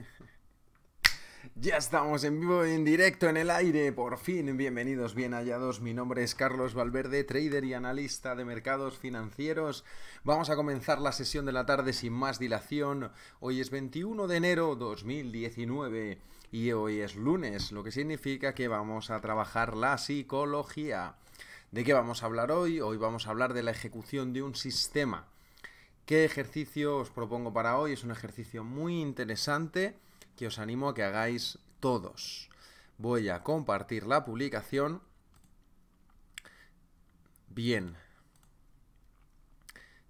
Ya estamos en vivo, en directo, en el aire, por fin. Bienvenidos, bien hallados. Mi nombre es Carlos Valverde, trader y analista de mercados financieros. Vamos a comenzar la sesión de la tarde sin más dilación. Hoy es 21 de enero 2019 y hoy es lunes, lo que significa que vamos a trabajar la psicología. ¿De qué vamos a hablar hoy? Hoy vamos a hablar de la ejecución de un sistema ¿Qué ejercicio os propongo para hoy? Es un ejercicio muy interesante que os animo a que hagáis todos. Voy a compartir la publicación. Bien.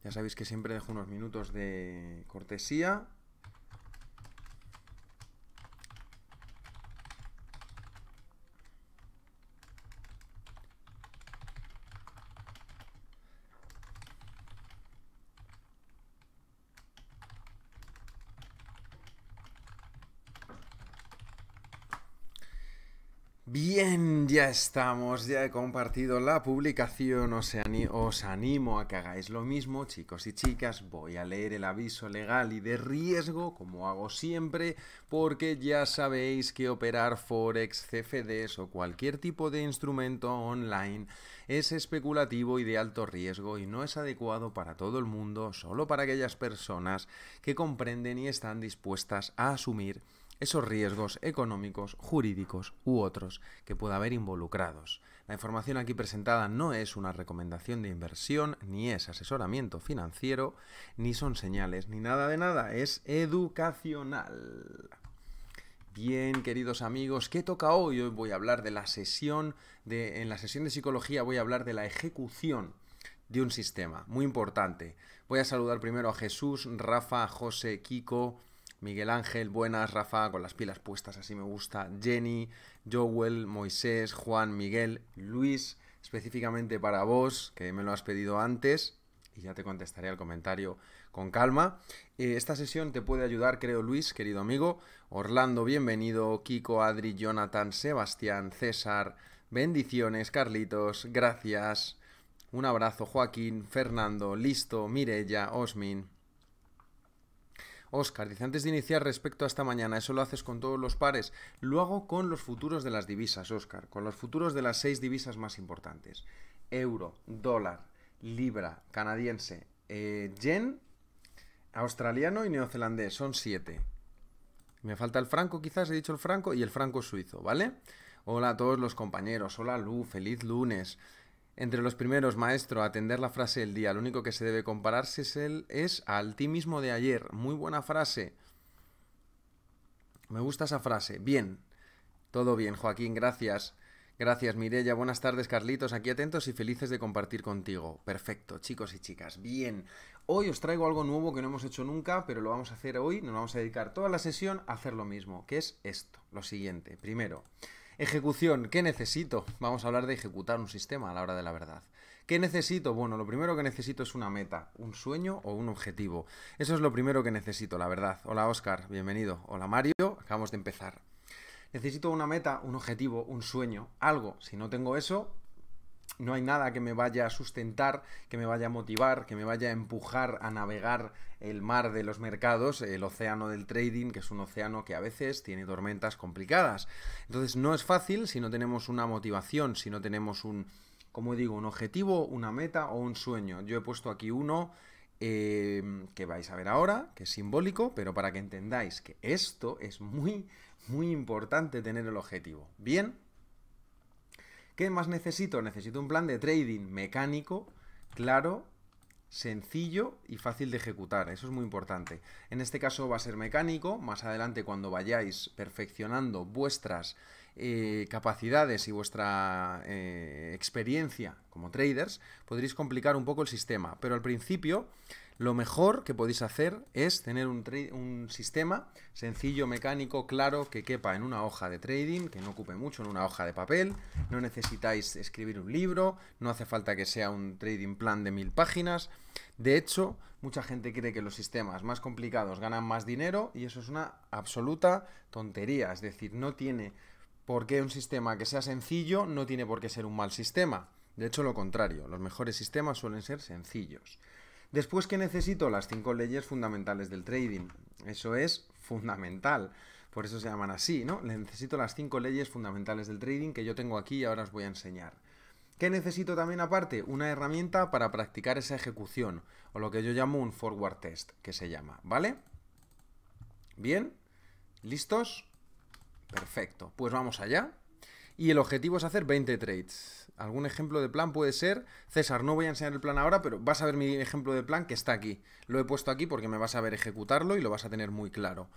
Ya sabéis que siempre dejo unos minutos de cortesía Bien, ya estamos, ya he compartido la publicación, os, animo a que hagáis lo mismo, chicos y chicas, voy a leer el aviso legal y de riesgo, como hago siempre, porque ya sabéis que operar Forex, CFDs o cualquier tipo de instrumento online es especulativo y de alto riesgo y no es adecuado para todo el mundo, solo para aquellas personas que comprenden y están dispuestas a asumir esos riesgos económicos, jurídicos u otros que pueda haber involucrados. La información aquí presentada no es una recomendación de inversión, ni es asesoramiento financiero, ni son señales, ni nada de nada, es educacional. Bien, queridos amigos, ¿qué toca hoy? Hoy voy a hablar de la sesión de en la sesión de psicología voy a hablar de la ejecución de un sistema, muy importante. Voy a saludar primero a Jesús, Rafa, José, Kiko, Miguel Ángel, buenas, Rafa, con las pilas puestas, así me gusta. Jenny, Joel, Moisés, Juan, Miguel, Luis, específicamente para vos, que me lo has pedido antes, y ya te contestaré al comentario con calma. Eh, esta sesión te puede ayudar, creo, Luis, querido amigo. Orlando, bienvenido. Kiko, Adri, Jonathan, Sebastián, César, bendiciones, Carlitos, gracias. Un abrazo, Joaquín, Fernando, Listo, Mirella, Osmin. Oscar dice, antes de iniciar respecto a esta mañana, eso lo haces con todos los pares, lo hago con los futuros de las divisas, Oscar, con los futuros de las seis divisas más importantes. Euro, dólar, libra, canadiense, eh, yen, australiano y neozelandés, son siete. Me falta el franco, quizás he dicho el franco, y el franco suizo, ¿vale? Hola a todos los compañeros, hola Lu, feliz lunes. Entre los primeros, maestro, a atender la frase del día. Lo único que se debe compararse es, el, es al ti mismo de ayer. Muy buena frase. Me gusta esa frase. Bien. Todo bien, Joaquín, gracias. Gracias, Mirella. Buenas tardes, Carlitos. Aquí atentos y felices de compartir contigo. Perfecto, chicos y chicas. Bien. Hoy os traigo algo nuevo que no hemos hecho nunca, pero lo vamos a hacer hoy. Nos vamos a dedicar toda la sesión a hacer lo mismo, que es esto, lo siguiente. Primero, Ejecución, ¿qué necesito? Vamos a hablar de ejecutar un sistema a la hora de la verdad. ¿Qué necesito? Bueno, lo primero que necesito es una meta, un sueño o un objetivo. Eso es lo primero que necesito, la verdad. Hola Oscar, bienvenido. Hola Mario, acabamos de empezar. Necesito una meta, un objetivo, un sueño, algo. Si no tengo eso, no hay nada que me vaya a sustentar, que me vaya a motivar, que me vaya a empujar a navegar el mar de los mercados, el océano del trading, que es un océano que a veces tiene tormentas complicadas. Entonces no es fácil si no tenemos una motivación, si no tenemos un, como digo, un objetivo, una meta o un sueño. Yo he puesto aquí uno eh, que vais a ver ahora, que es simbólico, pero para que entendáis que esto es muy, muy importante tener el objetivo. Bien, ¿Qué más necesito? Necesito un plan de trading mecánico, claro, sencillo y fácil de ejecutar. Eso es muy importante. En este caso va a ser mecánico. Más adelante, cuando vayáis perfeccionando vuestras eh, capacidades y vuestra eh, experiencia como traders, podréis complicar un poco el sistema. Pero al principio lo mejor que podéis hacer es tener un, sistema sencillo, mecánico, claro, que quepa en una hoja de trading, que no ocupe mucho en una hoja de papel. No necesitáis escribir un libro, no hace falta que sea un trading plan de mil páginas. De hecho, mucha gente cree que los sistemas más complicados ganan más dinero y eso es una absoluta tontería. Es decir, no tiene por qué un sistema que sea sencillo, no tiene por qué ser un mal sistema. De hecho, lo contrario, los mejores sistemas suelen ser sencillos. Después que necesito las cinco leyes fundamentales del trading. Eso es fundamental. Por eso se llaman así, ¿no? Necesito las cinco leyes fundamentales del trading que yo tengo aquí y ahora os voy a enseñar. ¿Qué necesito también aparte? Una herramienta para practicar esa ejecución, o lo que yo llamo un forward test, que se llama, ¿vale? Bien, ¿listos? Perfecto, pues vamos allá. Y el objetivo es hacer 20 trades algún ejemplo de plan puede ser, César, no voy a enseñar el plan ahora, pero vas a ver mi ejemplo de plan que está aquí. Lo he puesto aquí porque me vas a ver ejecutarlo y lo vas a tener muy claro.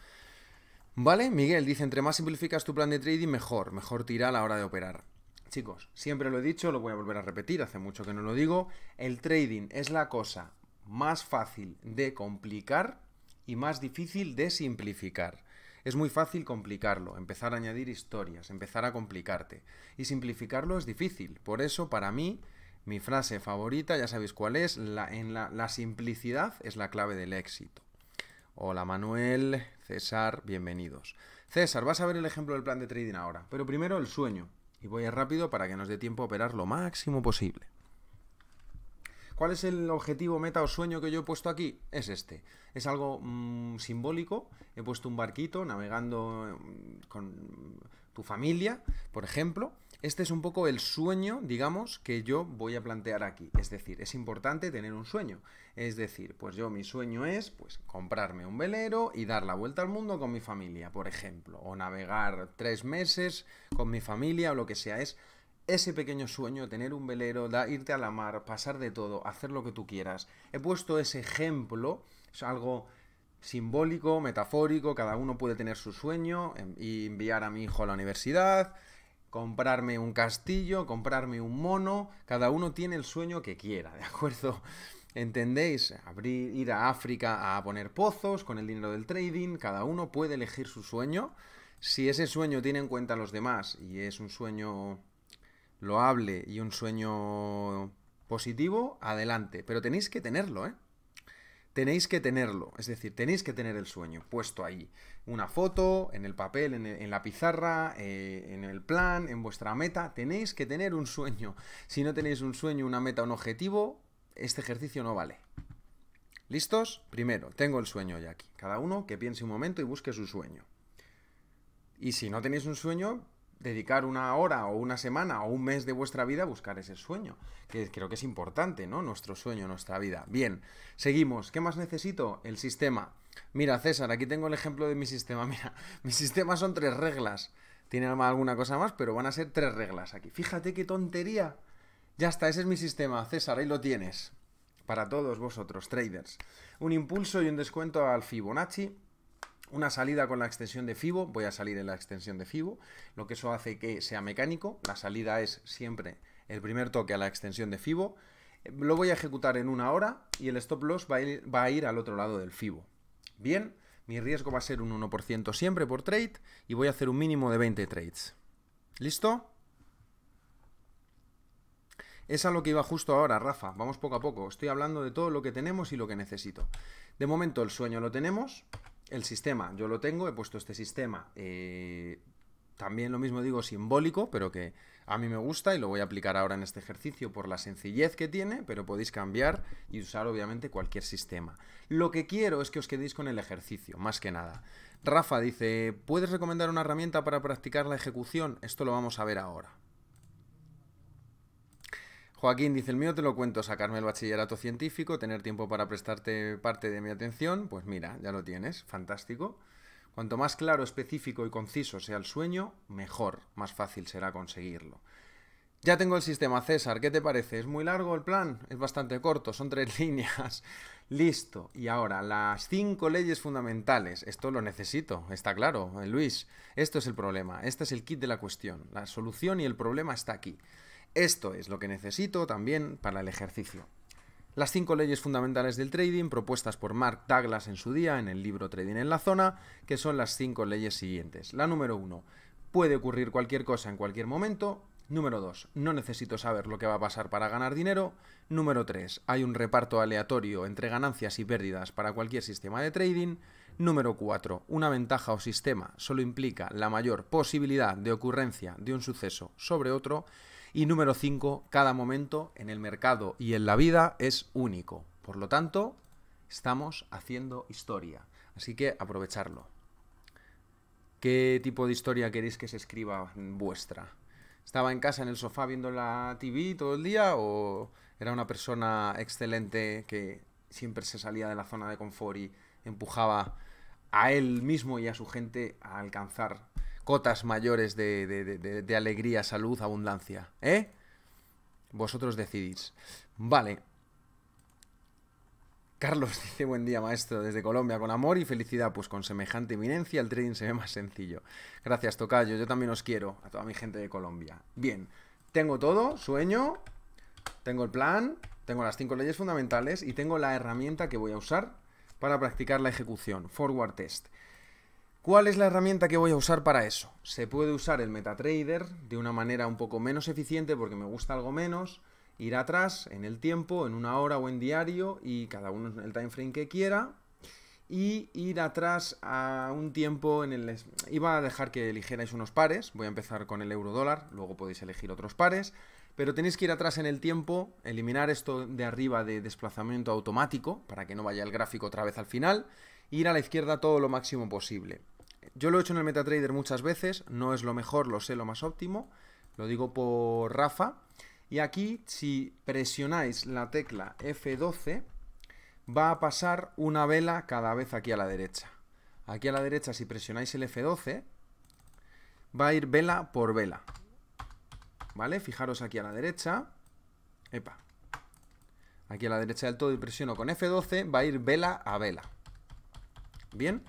¿Vale? Miguel dice, entre más simplificas tu plan de trading, mejor, mejor tira a la hora de operar. Chicos, siempre lo he dicho, lo voy a volver a repetir, hace mucho que no lo digo, el trading es la cosa más fácil de complicar y más difícil de simplificar. Es muy fácil complicarlo, empezar a añadir historias, empezar a complicarte. Y simplificarlo es difícil. Por eso, para mí, mi frase favorita, ya sabéis cuál es, la, en la, simplicidad es la clave del éxito. Hola Manuel, César, bienvenidos. César, vas a ver el ejemplo del plan de trading ahora, pero primero el sueño. Y voy a ir rápido para que nos dé tiempo a operar lo máximo posible. ¿Cuál es el objetivo, meta o sueño que yo he puesto aquí? Es este. Es algo mm, simbólico. He puesto un barquito navegando mm, con tu familia, por ejemplo. Este es un poco el sueño, digamos, que yo voy a plantear aquí. Es decir, es importante tener un sueño. Es decir, pues yo mi sueño es pues comprarme un velero y dar la vuelta al mundo con mi familia, por ejemplo. O navegar tres meses con mi familia o lo que sea. Es ese pequeño sueño, tener un velero, irte a la mar, pasar de todo, hacer lo que tú quieras. He puesto ese ejemplo, es algo simbólico, metafórico, cada uno puede tener su sueño, em, enviar a mi hijo a la universidad, comprarme un castillo, comprarme un mono, cada uno tiene el sueño que quiera, ¿de acuerdo? ¿Entendéis? ir a África a poner pozos con el dinero del trading, cada uno puede elegir su sueño. Si ese sueño tiene en cuenta a los demás y es un sueño hable y un sueño positivo, adelante. Pero tenéis que tenerlo, ¿eh? Tenéis que tenerlo, es decir, tenéis que tener el sueño puesto ahí. Una foto, en el papel, en, la pizarra, eh, en el plan, en vuestra meta. Tenéis que tener un sueño. Si no tenéis un sueño, una meta, un objetivo, este ejercicio no vale. ¿Listos? Primero, tengo el sueño ya aquí. Cada uno que piense un momento y busque su sueño. Y si no tenéis un sueño, dedicar una hora o una semana o un mes de vuestra vida a buscar ese sueño, que creo que es importante, ¿no? Nuestro sueño, nuestra vida. Bien, seguimos. ¿Qué más necesito? El sistema. Mira, César, aquí tengo el ejemplo de mi sistema. Mira, mi sistema son tres reglas. Tiene alguna cosa más, pero van a ser tres reglas aquí. Fíjate qué tontería. Ya está, ese es mi sistema, César, ahí lo tienes. Para todos vosotros, traders. Un impulso y un descuento al Fibonacci una salida con la extensión de FIBO, voy a salir en la extensión de FIBO, lo que eso hace que sea mecánico, la salida es siempre el primer toque a la extensión de FIBO, eh, lo voy a ejecutar en una hora y el stop loss va a ir, al otro lado del FIBO. Bien, mi riesgo va a ser un 1% siempre por trade y voy a hacer un mínimo de 20 trades. ¿Listo? Es a lo que iba justo ahora, Rafa. Vamos poco a poco. Estoy hablando de todo lo que tenemos y lo que necesito. De momento el sueño lo tenemos el sistema, yo lo tengo, he puesto este sistema, eh, también lo mismo digo simbólico, pero que a mí me gusta y lo voy a aplicar ahora en este ejercicio por la sencillez que tiene, pero podéis cambiar y usar obviamente cualquier sistema. Lo que quiero es que os quedéis con el ejercicio, más que nada. Rafa dice, ¿puedes recomendar una herramienta para practicar la ejecución? Esto lo vamos a ver ahora. Joaquín dice, el mío te lo cuento, sacarme el bachillerato científico, tener tiempo para prestarte parte de mi atención, pues mira, ya lo tienes, fantástico. Cuanto más claro, específico y conciso sea el sueño, mejor, más fácil será conseguirlo. Ya tengo el sistema, César, ¿qué te parece? ¿Es muy largo el plan? Es bastante corto, son tres líneas. Listo. Y ahora, las cinco leyes fundamentales. Esto lo necesito, está claro, eh, Luis. Esto es el problema, este es el kit de la cuestión. La solución y el problema está aquí. Esto es lo que necesito también para el ejercicio. Las cinco leyes fundamentales del trading propuestas por Mark Douglas en su día en el libro Trading en la Zona, que son las cinco leyes siguientes. La número uno, puede ocurrir cualquier cosa en cualquier momento. Número 2. No necesito saber lo que va a pasar para ganar dinero. Número 3. Hay un reparto aleatorio entre ganancias y pérdidas para cualquier sistema de trading. Número 4. Una ventaja o sistema solo implica la mayor posibilidad de ocurrencia de un suceso sobre otro. Y número 5, cada momento en el mercado y en la vida es único. Por lo tanto, estamos haciendo historia. Así que aprovecharlo. ¿Qué tipo de historia queréis que se escriba vuestra? ¿Estaba en casa en el sofá viendo la TV todo el día o era una persona excelente que siempre se salía de la zona de confort y empujaba a él mismo y a su gente a alcanzar gotas mayores de, de alegría, salud, abundancia. ¿Eh? Vosotros decidís. Vale. Carlos dice, buen día maestro, desde Colombia, con amor y felicidad, pues con semejante eminencia el trading se ve más sencillo. Gracias, Tocayo, yo también os quiero, a toda mi gente de Colombia. Bien, tengo todo, sueño, tengo el plan, tengo las cinco leyes fundamentales y tengo la herramienta que voy a usar para practicar la ejecución, forward test. ¿Cuál es la herramienta que voy a usar para eso? Se puede usar el MetaTrader de una manera un poco menos eficiente porque me gusta algo menos, ir atrás en el tiempo, en una hora o en diario y cada uno en el time frame que quiera y ir atrás a un tiempo en el... Iba a dejar que eligierais unos pares, voy a empezar con el euro dólar, luego podéis elegir otros pares, pero tenéis que ir atrás en el tiempo, eliminar esto de arriba de desplazamiento automático para que no vaya el gráfico otra vez al final ir a la izquierda todo lo máximo posible. Yo lo he hecho en el MetaTrader muchas veces, no es lo mejor, lo sé, lo más óptimo, lo digo por Rafa. Y aquí, si presionáis la tecla F12, va a pasar una vela cada vez aquí a la derecha. Aquí a la derecha, si presionáis el F12, va a ir vela por vela. ¿Vale? Fijaros aquí a la derecha. Epa. Aquí a la derecha del todo y presiono con F12, va a ir vela a vela. ¿Bien?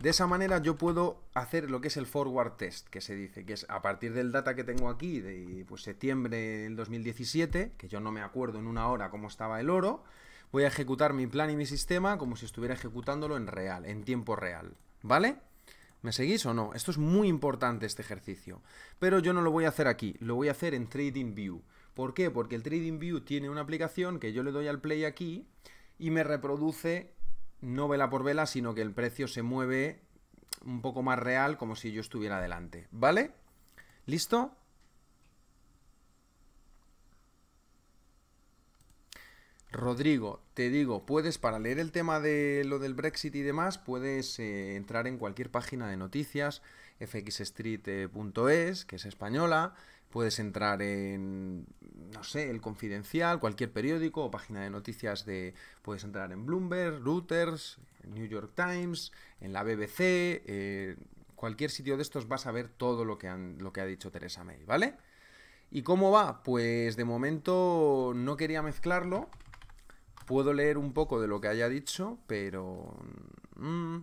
De esa manera yo puedo hacer lo que es el forward test, que se dice, que es a partir del data que tengo aquí de pues, septiembre del 2017, que yo no me acuerdo en una hora cómo estaba el oro, voy a ejecutar mi plan y mi sistema como si estuviera ejecutándolo en real, en tiempo real, ¿vale? ¿Me seguís o no? Esto es muy importante este ejercicio, pero yo no lo voy a hacer aquí, lo voy a hacer en TradingView. ¿Por qué? Porque el TradingView tiene una aplicación que yo le doy al play aquí y me reproduce no vela por vela, sino que el precio se mueve un poco más real, como si yo estuviera delante. ¿Vale? ¿Listo? Rodrigo, te digo, puedes, para leer el tema de lo del Brexit y demás, puedes eh, entrar en cualquier página de noticias, fxstreet.es, eh, que es española, Puedes entrar en, no sé, el Confidencial, cualquier periódico o página de noticias de... Puedes entrar en Bloomberg, Reuters, New York Times, en la BBC, eh, cualquier sitio de estos vas a ver todo lo que, han, lo que ha dicho Teresa May, ¿vale? ¿Y cómo va? Pues de momento no quería mezclarlo. Puedo leer un poco de lo que haya dicho, pero... Mm,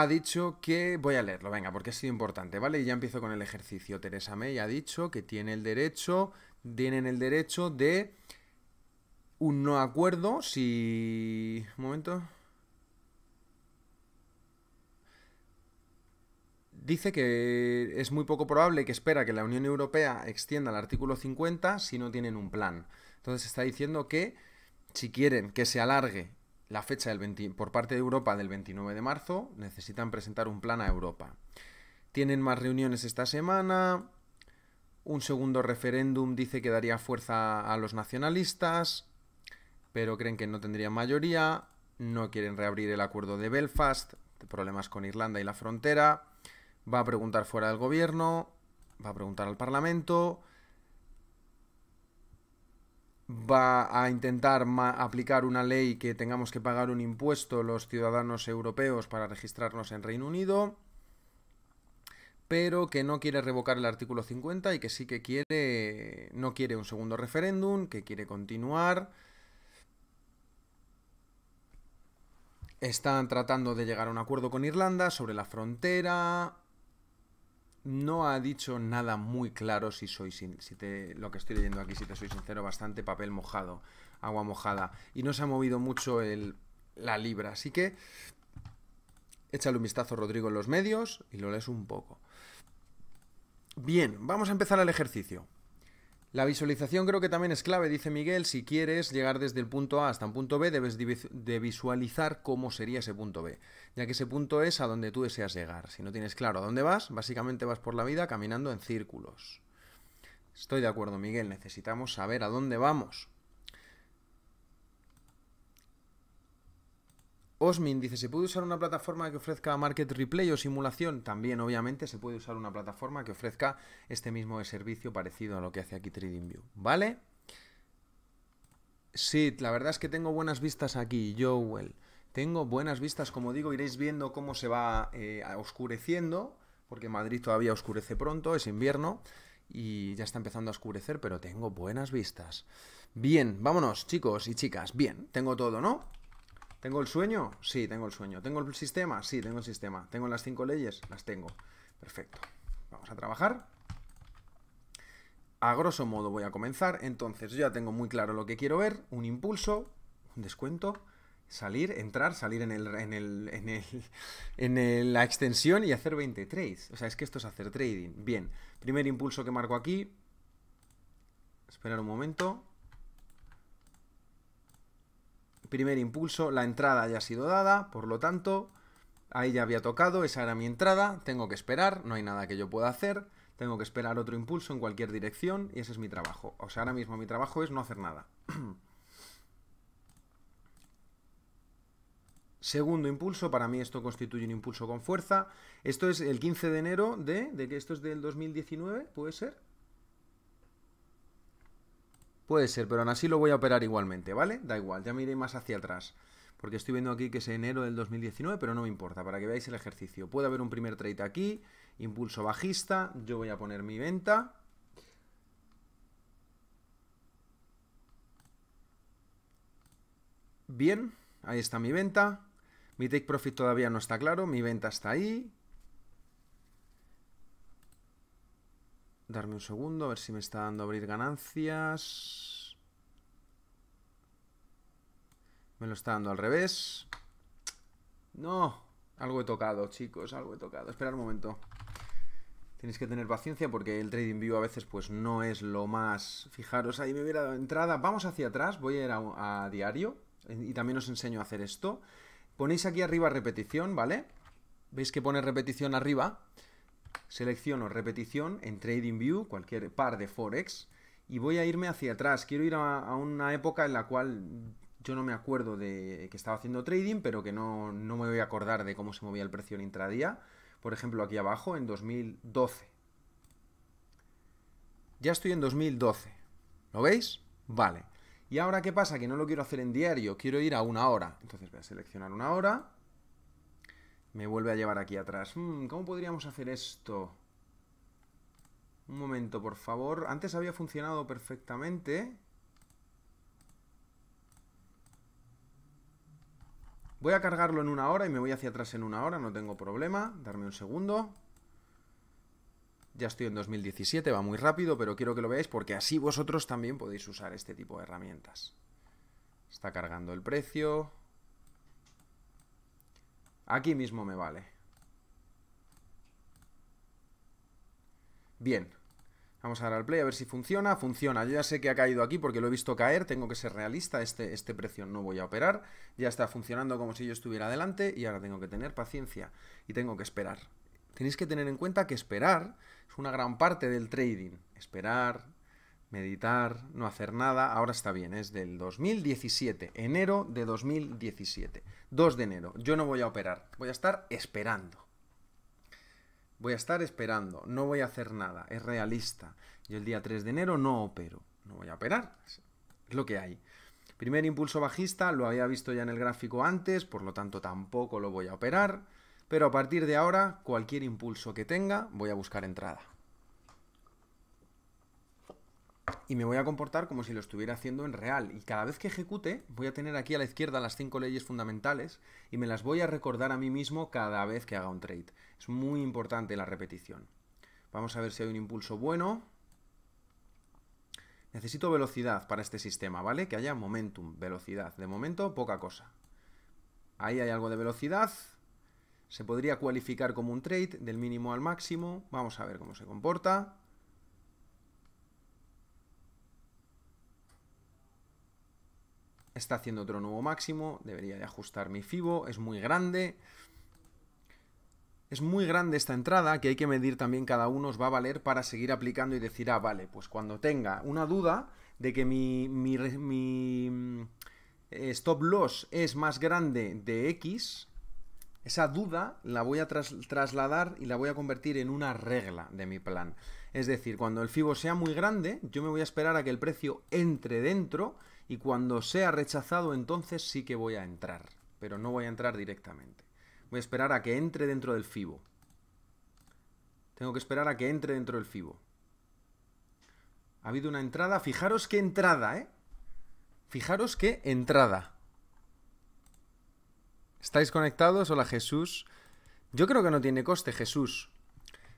ha dicho que, voy a leerlo, venga, porque ha sido importante, ¿vale? Y ya empiezo con el ejercicio. Teresa May ha dicho que tiene el derecho, tienen el derecho de un no acuerdo si... Un momento. Dice que es muy poco probable que espera que la Unión Europea extienda el artículo 50 si no tienen un plan. Entonces está diciendo que si quieren que se alargue la fecha del por parte de Europa del 29 de marzo, necesitan presentar un plan a Europa. Tienen más reuniones esta semana, un segundo referéndum dice que daría fuerza a los nacionalistas, pero creen que no tendría mayoría, no quieren reabrir el acuerdo de Belfast, problemas con Irlanda y la frontera, va a preguntar fuera del gobierno, va a preguntar al Parlamento, va a intentar aplicar una ley que tengamos que pagar un impuesto los ciudadanos europeos para registrarnos en Reino Unido, pero que no quiere revocar el artículo 50 y que sí que quiere no quiere un segundo referéndum, que quiere continuar. Están tratando de llegar a un acuerdo con Irlanda sobre la frontera, no ha dicho nada muy claro si soy sin, si te, lo que estoy leyendo aquí, si te soy sincero, bastante papel mojado, agua mojada. Y no se ha movido mucho la libra. Así que échale un vistazo, Rodrigo, en los medios y lo lees un poco. Bien, vamos a empezar el ejercicio. La visualización creo que también es clave, dice Miguel, si quieres llegar desde el punto A hasta un punto B, debes de visualizar cómo sería ese punto B, ya que ese punto es a donde tú deseas llegar. Si no tienes claro a dónde vas, básicamente vas por la vida caminando en círculos. Estoy de acuerdo, Miguel, necesitamos saber a dónde vamos. Osmin dice, ¿se puede usar una plataforma que ofrezca market replay o simulación? También, obviamente, se puede usar una plataforma que ofrezca este mismo servicio parecido a lo que hace aquí TradingView, ¿vale? Sí, la verdad es que tengo buenas vistas aquí, Joel. Tengo buenas vistas, como digo, iréis viendo cómo se va eh, oscureciendo, porque Madrid todavía oscurece pronto, es invierno, y ya está empezando a oscurecer, pero tengo buenas vistas. Bien, vámonos, chicos y chicas, bien, tengo todo, ¿no? ¿Tengo el sueño? Sí, tengo el sueño. ¿Tengo el sistema? Sí, tengo el sistema. ¿Tengo las cinco leyes? Las tengo. Perfecto. Vamos a trabajar. A grosso modo voy a comenzar. Entonces, yo ya tengo muy claro lo que quiero ver. Un impulso, un descuento, salir, entrar, salir en, en, la extensión y hacer 20 trades. O sea, es que esto es hacer trading. Bien, primer impulso que marco aquí. Esperar un momento primer impulso, la entrada ya ha sido dada, por lo tanto, ahí ya había tocado, esa era mi entrada, tengo que esperar, no hay nada que yo pueda hacer, tengo que esperar otro impulso en cualquier dirección y ese es mi trabajo. O sea, ahora mismo mi trabajo es no hacer nada. Segundo impulso, para mí esto constituye un impulso con fuerza. Esto es el 15 de enero de, de que esto es del 2019, ¿puede ser? Puede ser, pero aún así lo voy a operar igualmente, ¿vale? Da igual, ya me iré más hacia atrás. Porque estoy viendo aquí que es enero del 2019, pero no me importa, para que veáis el ejercicio. Puede haber un primer trade aquí, impulso bajista, yo voy a poner mi venta. Bien, ahí está mi venta. Mi take profit todavía no está claro, mi venta está ahí, Darme un segundo, a ver si me está dando abrir ganancias. Me lo está dando al revés. No, algo he tocado, chicos, algo he tocado. esperad un momento. Tenéis que tener paciencia porque el trading view a veces pues no es lo más... Fijaros, ahí me hubiera dado entrada. Vamos hacia atrás, voy a ir a, a diario eh, y también os enseño a hacer esto. Ponéis aquí arriba repetición, ¿vale? ¿Veis que pone repetición arriba? Selecciono repetición en Trading View, cualquier par de Forex, y voy a irme hacia atrás. Quiero ir a, una época en la cual yo no me acuerdo de que estaba haciendo trading, pero que no, no me voy a acordar de cómo se movía el precio en intradía. Por ejemplo, aquí abajo, en 2012. Ya estoy en 2012. ¿Lo veis? Vale. ¿Y ahora qué pasa? Que no lo quiero hacer en diario, quiero ir a una hora. Entonces voy a seleccionar una hora me vuelve a llevar aquí atrás. Mm, ¿Cómo podríamos hacer esto? Un momento, por favor. Antes había funcionado perfectamente. Voy a cargarlo en una hora y me voy hacia atrás en una hora, no tengo problema. Darme un segundo. Ya estoy en 2017, va muy rápido, pero quiero que lo veáis porque así vosotros también podéis usar este tipo de herramientas. Está cargando el precio. Aquí mismo me vale. Bien. Vamos a dar al play a ver si funciona. Funciona. Yo ya sé que ha caído aquí porque lo he visto caer. Tengo que ser realista. Este, este precio no voy a operar. Ya está funcionando como si yo estuviera adelante. Y ahora tengo que tener paciencia. Y tengo que esperar. Tenéis que tener en cuenta que esperar es una gran parte del trading. Esperar, meditar, no hacer nada. Ahora está bien. Es del 2017. Enero de 2017. 2 de enero. Yo no voy a operar, voy a estar esperando. Voy a estar esperando, no voy a hacer nada, es realista. Yo el día 3 de enero no opero, no voy a operar, es lo que hay. Primer impulso bajista, lo había visto ya en el gráfico antes, por lo tanto tampoco lo voy a operar, pero a partir de ahora, cualquier impulso que tenga, voy a buscar entrada y me voy a comportar como si lo estuviera haciendo en real. Y cada vez que ejecute, voy a tener aquí a la izquierda las cinco leyes fundamentales y me las voy a recordar a mí mismo cada vez que haga un trade. Es muy importante la repetición. Vamos a ver si hay un impulso bueno. Necesito velocidad para este sistema, ¿vale? Que haya momentum, velocidad. De momento, poca cosa. Ahí hay algo de velocidad. Se podría cualificar como un trade del mínimo al máximo. Vamos a ver cómo se comporta. está haciendo otro nuevo máximo, debería de ajustar mi FIBO, es muy grande. Es muy grande esta entrada que hay que medir también cada uno, os va a valer para seguir aplicando y decir, ah, vale, pues cuando tenga una duda de que mi, mi, eh, stop loss es más grande de X, esa duda la voy a trasladar y la voy a convertir en una regla de mi plan. Es decir, cuando el FIBO sea muy grande, yo me voy a esperar a que el precio entre dentro y cuando sea rechazado entonces sí que voy a entrar, pero no voy a entrar directamente. Voy a esperar a que entre dentro del FIBO. Tengo que esperar a que entre dentro del FIBO. Ha habido una entrada, fijaros qué entrada, ¿eh? Fijaros qué entrada. ¿Estáis conectados? Hola Jesús. Yo creo que no tiene coste, Jesús.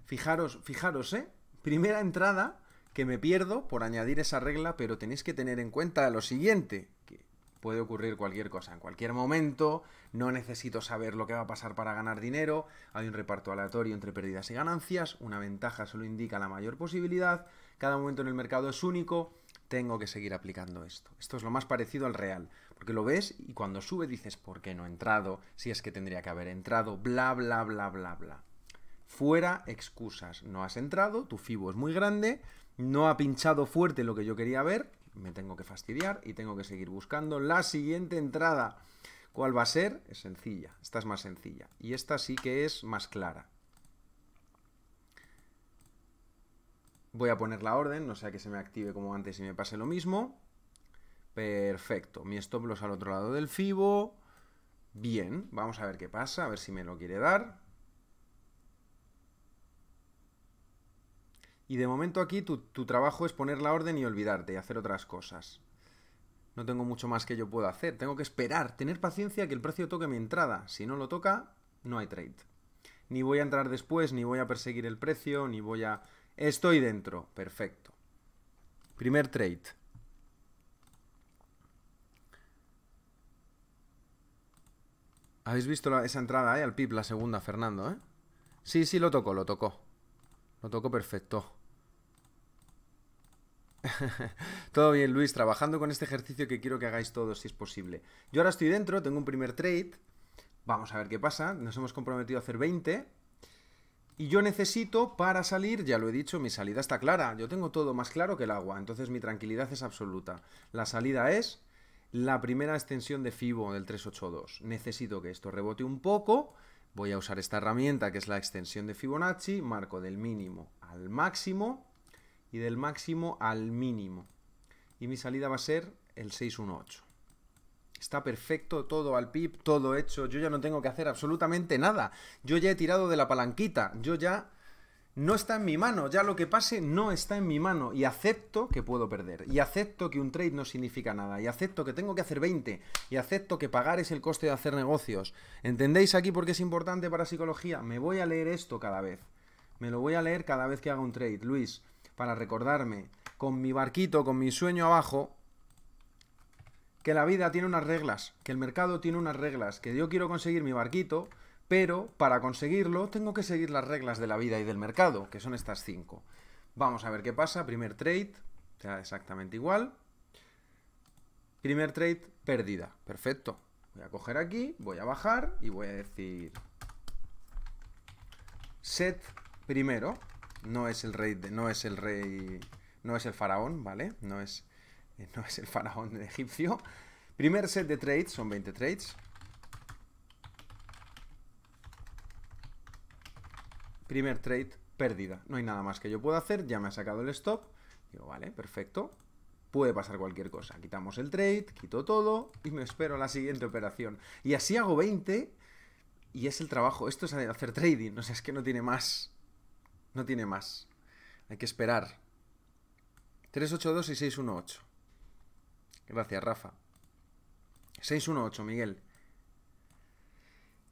Fijaros, fijaros, ¿eh? Primera entrada, que me pierdo por añadir esa regla, pero tenéis que tener en cuenta lo siguiente, que puede ocurrir cualquier cosa en cualquier momento, no necesito saber lo que va a pasar para ganar dinero, hay un reparto aleatorio entre pérdidas y ganancias, una ventaja solo indica la mayor posibilidad, cada momento en el mercado es único, tengo que seguir aplicando esto. Esto es lo más parecido al real, porque lo ves y cuando sube dices, ¿por qué no he entrado? Si es que tendría que haber entrado, bla, bla, bla, bla, bla. Fuera excusas, no has entrado, tu FIBO es muy grande, no ha pinchado fuerte lo que yo quería ver. Me tengo que fastidiar y tengo que seguir buscando la siguiente entrada. ¿Cuál va a ser? Es sencilla. Esta es más sencilla. Y esta sí que es más clara. Voy a poner la orden, no sea que se me active como antes y me pase lo mismo. Perfecto. Mi stop loss al otro lado del FIBO. Bien, vamos a ver qué pasa, a ver si me lo quiere dar. Y de momento aquí tu, trabajo es poner la orden y olvidarte y hacer otras cosas. No tengo mucho más que yo pueda hacer. Tengo que esperar, tener paciencia que el precio toque mi entrada. Si no lo toca, no hay trade. Ni voy a entrar después, ni voy a perseguir el precio, ni voy a... Estoy dentro. Perfecto. Primer trade. Habéis visto esa entrada eh? al pip, la segunda, Fernando, ¿eh? Sí, sí, lo tocó, lo tocó. Lo tocó perfecto. todo bien, Luis, trabajando con este ejercicio que quiero que hagáis todos si es posible. Yo ahora estoy dentro, tengo un primer trade. Vamos a ver qué pasa. Nos hemos comprometido a hacer 20. Y yo necesito para salir, ya lo he dicho, mi salida está clara. Yo tengo todo más claro que el agua, entonces mi tranquilidad es absoluta. La salida es la primera extensión de FIBO del 382. Necesito que esto rebote un poco. Voy a usar esta herramienta que es la extensión de Fibonacci, marco del mínimo al máximo y del máximo al mínimo. Y mi salida va a ser el 618. Está perfecto, todo al pip, todo hecho. Yo ya no tengo que hacer absolutamente nada. Yo ya he tirado de la palanquita. Yo ya no está en mi mano. Ya lo que pase no está en mi mano. Y acepto que puedo perder. Y acepto que un trade no significa nada. Y acepto que tengo que hacer 20. Y acepto que pagar es el coste de hacer negocios. ¿Entendéis aquí por qué es importante para psicología? Me voy a leer esto cada vez. Me lo voy a leer cada vez que haga un trade. Luis, para recordarme con mi barquito, con mi sueño abajo, que la vida tiene unas reglas, que el mercado tiene unas reglas, que yo quiero conseguir mi barquito, pero para conseguirlo tengo que seguir las reglas de la vida y del mercado, que son estas cinco. Vamos a ver qué pasa. Primer trade, te exactamente igual. Primer trade, pérdida. Perfecto. Voy a coger aquí, voy a bajar y voy a decir set primero no es el rey, no es el rey, no es el faraón, ¿vale? No es, eh, no es el faraón de egipcio. Primer set de trades, son 20 trades. Primer trade, pérdida. No hay nada más que yo pueda hacer, ya me ha sacado el stop. Digo, vale, perfecto. Puede pasar cualquier cosa. Quitamos el trade, quito todo y me espero a la siguiente operación. Y así hago 20 y es el trabajo. Esto es hacer trading, o sea, es que no tiene más. No tiene más. Hay que esperar. 382 y 618. Gracias, Rafa. 618, Miguel.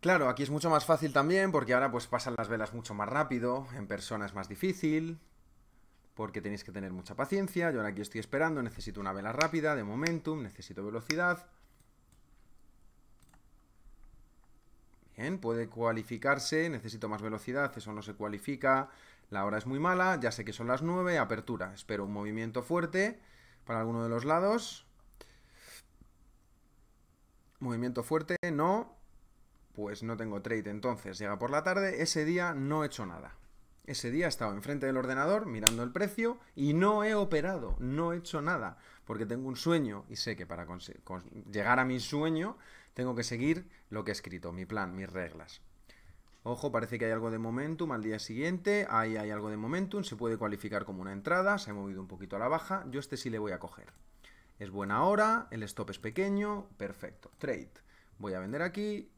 Claro, aquí es mucho más fácil también porque ahora pues pasan las velas mucho más rápido, en persona es más difícil, porque tenéis que tener mucha paciencia. Yo ahora aquí estoy esperando, necesito una vela rápida, de momentum, necesito velocidad. Bien, puede cualificarse, necesito más velocidad, eso no se cualifica, la hora es muy mala, ya sé que son las 9, apertura, espero un movimiento fuerte para alguno de los lados. Movimiento fuerte, no, pues no tengo trade entonces, llega por la tarde, ese día no he hecho nada. Ese día he estado enfrente del ordenador mirando el precio y no he operado, no he hecho nada, porque tengo un sueño y sé que para llegar a mi sueño tengo que seguir lo que he escrito, mi plan, mis reglas. Ojo, parece que hay algo de momentum al día siguiente. Ahí hay algo de momentum. Se puede cualificar como una entrada. Se ha movido un poquito a la baja. Yo este sí le voy a coger. Es buena hora. El stop es pequeño. Perfecto. Trade. Voy a vender aquí.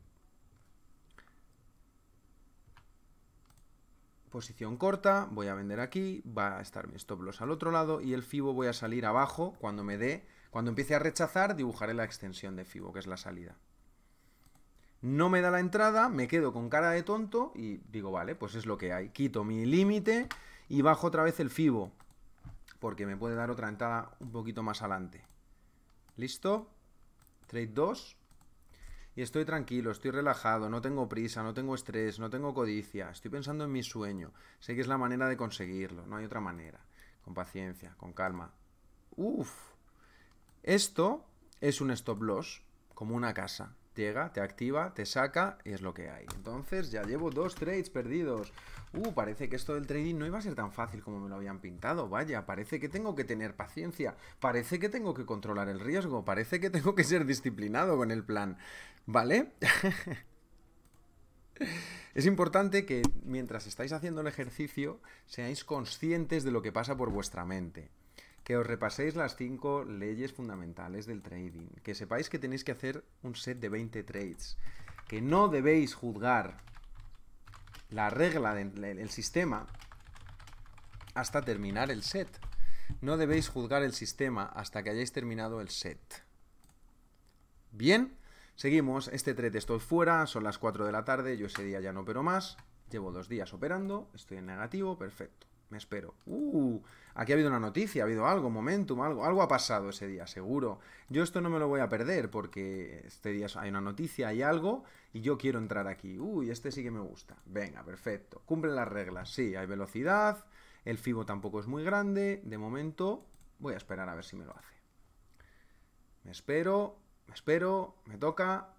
Posición corta. Voy a vender aquí. Va a estar mi stop loss al otro lado. Y el FIBO voy a salir abajo cuando me dé cuando empiece a rechazar, dibujaré la extensión de FIBO, que es la salida. No me da la entrada, me quedo con cara de tonto y digo, vale, pues es lo que hay. Quito mi límite y bajo otra vez el FIBO, porque me puede dar otra entrada un poquito más adelante. ¿Listo? Trade 2. Y estoy tranquilo, estoy relajado, no tengo prisa, no tengo estrés, no tengo codicia. Estoy pensando en mi sueño. Sé que es la manera de conseguirlo, no hay otra manera. Con paciencia, con calma. Uf, esto es un stop loss, como una casa. Llega, te activa, te saca y es lo que hay. Entonces ya llevo dos trades perdidos. Uh, parece que esto del trading no iba a ser tan fácil como me lo habían pintado. Vaya, parece que tengo que tener paciencia. Parece que tengo que controlar el riesgo. Parece que tengo que ser disciplinado con el plan. ¿Vale? Es importante que mientras estáis haciendo el ejercicio seáis conscientes de lo que pasa por vuestra mente que os repaséis las cinco leyes fundamentales del trading, que sepáis que tenéis que hacer un set de 20 trades, que no debéis juzgar la regla del sistema hasta terminar el set. No debéis juzgar el sistema hasta que hayáis terminado el set. Bien, seguimos. Este trade estoy fuera, son las 4 de la tarde, yo ese día ya no opero más. Llevo dos días operando, estoy en negativo, perfecto. Me espero. Uh, aquí ha habido una noticia, ha habido algo, momentum, algo. Algo ha pasado ese día, seguro. Yo esto no me lo voy a perder porque este día hay una noticia, hay algo y yo quiero entrar aquí. Uy, este sí que me gusta. Venga, perfecto. Cumplen las reglas. Sí, hay velocidad. El FIBO tampoco es muy grande. De momento voy a esperar a ver si me lo hace. Me espero, me espero, me toca.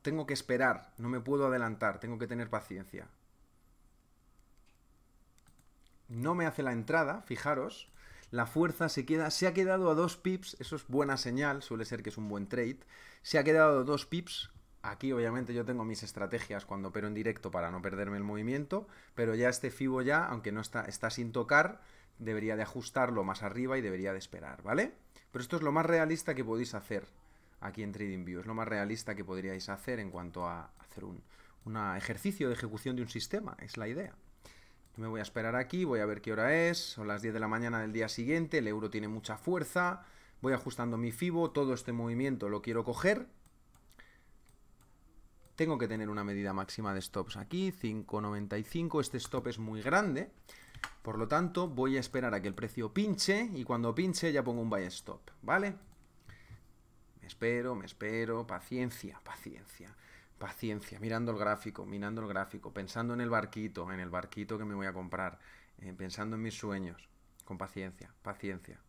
Tengo que esperar, no me puedo adelantar, tengo que tener paciencia no me hace la entrada, fijaros, la fuerza se queda, se ha quedado a dos pips, eso es buena señal, suele ser que es un buen trade, se ha quedado dos pips, aquí obviamente yo tengo mis estrategias cuando opero en directo para no perderme el movimiento, pero ya este FIBO ya, aunque no está, está sin tocar, debería de ajustarlo más arriba y debería de esperar, ¿vale? Pero esto es lo más realista que podéis hacer aquí en TradingView, es lo más realista que podríais hacer en cuanto a hacer un ejercicio de ejecución de un sistema, es la idea. Me voy a esperar aquí, voy a ver qué hora es, son las 10 de la mañana del día siguiente, el euro tiene mucha fuerza, voy ajustando mi FIBO, todo este movimiento lo quiero coger. Tengo que tener una medida máxima de stops aquí, 5.95, este stop es muy grande, por lo tanto voy a esperar a que el precio pinche y cuando pinche ya pongo un buy stop, ¿vale? Me espero, me espero, paciencia, paciencia paciencia, mirando el gráfico, mirando el gráfico, pensando en el barquito, en el barquito que me voy a comprar, eh, pensando en mis sueños, con paciencia, paciencia.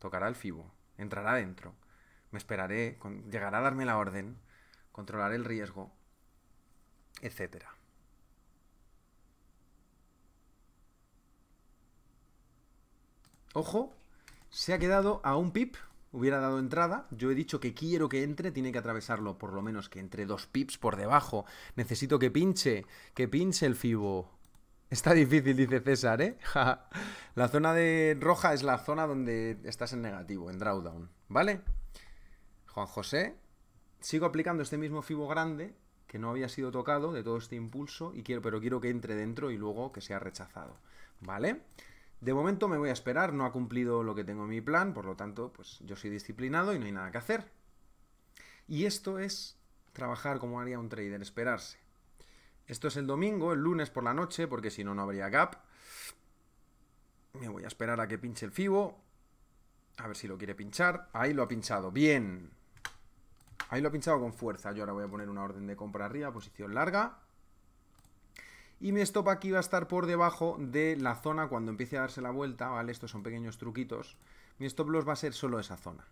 Tocará el fibo, entrará dentro, me esperaré, llegará a darme la orden, controlaré el riesgo, etcétera. Ojo, se ha quedado a un pip hubiera dado entrada. Yo he dicho que quiero que entre, tiene que atravesarlo por lo menos que entre dos pips por debajo. Necesito que pinche, que pinche el fibo. Está difícil, dice César, ¿eh? la zona de roja es la zona donde estás en negativo, en drawdown, ¿vale? Juan José, sigo aplicando este mismo fibo grande que no había sido tocado de todo este impulso, y quiero, pero quiero que entre dentro y luego que sea rechazado, ¿vale? vale de momento me voy a esperar, no ha cumplido lo que tengo en mi plan, por lo tanto, pues yo soy disciplinado y no hay nada que hacer. Y esto es trabajar como haría un trader, esperarse. Esto es el domingo, el lunes por la noche, porque si no, no habría gap. Me voy a esperar a que pinche el FIBO. A ver si lo quiere pinchar. Ahí lo ha pinchado. Bien. Ahí lo ha pinchado con fuerza. Yo ahora voy a poner una orden de compra arriba, posición larga. Y mi stop aquí va a estar por debajo de la zona cuando empiece a darse la vuelta, ¿vale? Estos son pequeños truquitos. Mi stop loss va a ser solo esa zona,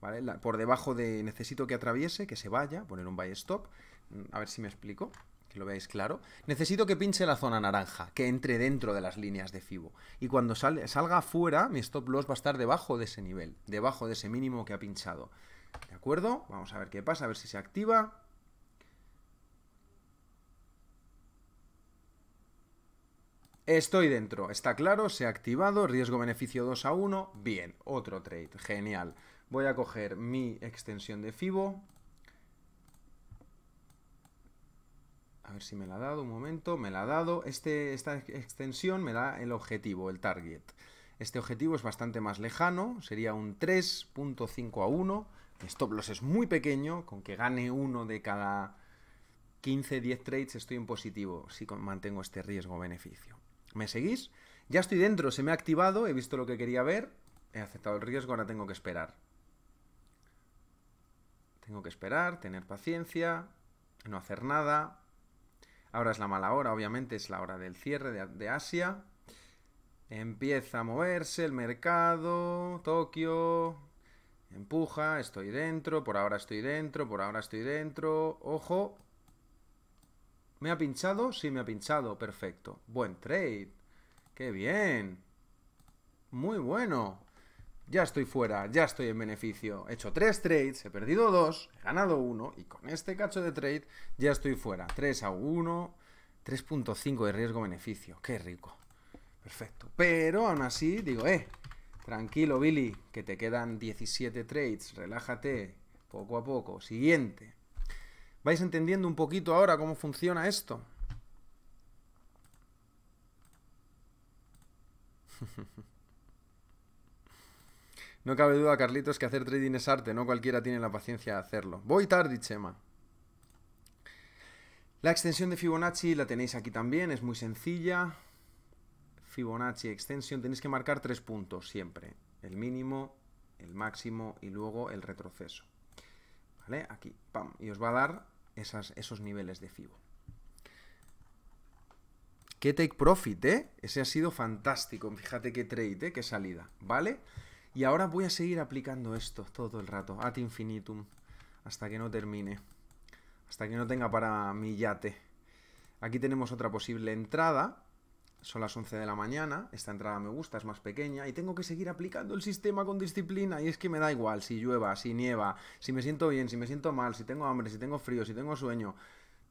¿vale? por debajo de necesito que atraviese, que se vaya, poner un buy stop. Mm, a ver si me explico, que lo veáis claro. Necesito que pinche la zona naranja, que entre dentro de las líneas de FIBO. Y cuando salga afuera, mi stop loss va a estar debajo de ese nivel, debajo de ese mínimo que ha pinchado. ¿De acuerdo? Vamos a ver qué pasa, a ver si se activa. Estoy dentro, está claro, se ha activado, riesgo-beneficio 2 a 1, bien, otro trade, genial. Voy a coger mi extensión de FIBO. A ver si me la ha dado, un momento, me la ha dado. Este, esta extensión me da el objetivo, el target. Este objetivo es bastante más lejano, sería un 3.5 a 1. El stop loss es muy pequeño, con que gane uno de cada 15-10 trades estoy en positivo si mantengo este riesgo-beneficio. ¿Me seguís? Ya estoy dentro, se me ha activado, he visto lo que quería ver, he aceptado el riesgo, ahora tengo que esperar. Tengo que esperar, tener paciencia, no hacer nada. Ahora es la mala hora, obviamente es la hora del cierre de, Asia. Empieza a moverse el mercado, Tokio, empuja, estoy dentro, por ahora estoy dentro, por ahora estoy dentro, ojo, ¿Me ha pinchado? Sí, me ha pinchado. Perfecto. Buen trade. ¡Qué bien! Muy bueno. Ya estoy fuera, ya estoy en beneficio. He hecho tres trades, he perdido dos, he ganado uno y con este cacho de trade ya estoy fuera. 3 a 1, 3.5 de riesgo-beneficio. ¡Qué rico! Perfecto. Pero aún así digo, eh, tranquilo Billy, que te quedan 17 trades, relájate, poco a poco. Siguiente. ¿Vais entendiendo un poquito ahora cómo funciona esto? No cabe duda, Carlitos, que hacer trading es arte, no cualquiera tiene la paciencia de hacerlo. Voy tarde, Chema. La extensión de Fibonacci la tenéis aquí también, es muy sencilla. Fibonacci extensión, tenéis que marcar tres puntos siempre. El mínimo, el máximo y luego el retroceso. Aquí, pam, y os va a dar esos niveles de FIBO. ¡Qué take profit, eh? Ese ha sido fantástico, fíjate qué trade, eh, qué salida, ¿vale? Y ahora voy a seguir aplicando esto todo el rato, ad infinitum, hasta que no termine, hasta que no tenga para mi yate. Aquí tenemos otra posible entrada, son las 11 de la mañana, esta entrada me gusta, es más pequeña y tengo que seguir aplicando el sistema con disciplina y es que me da igual si llueva, si nieva, si me siento bien, si me siento mal, si tengo hambre, si tengo frío, si tengo sueño,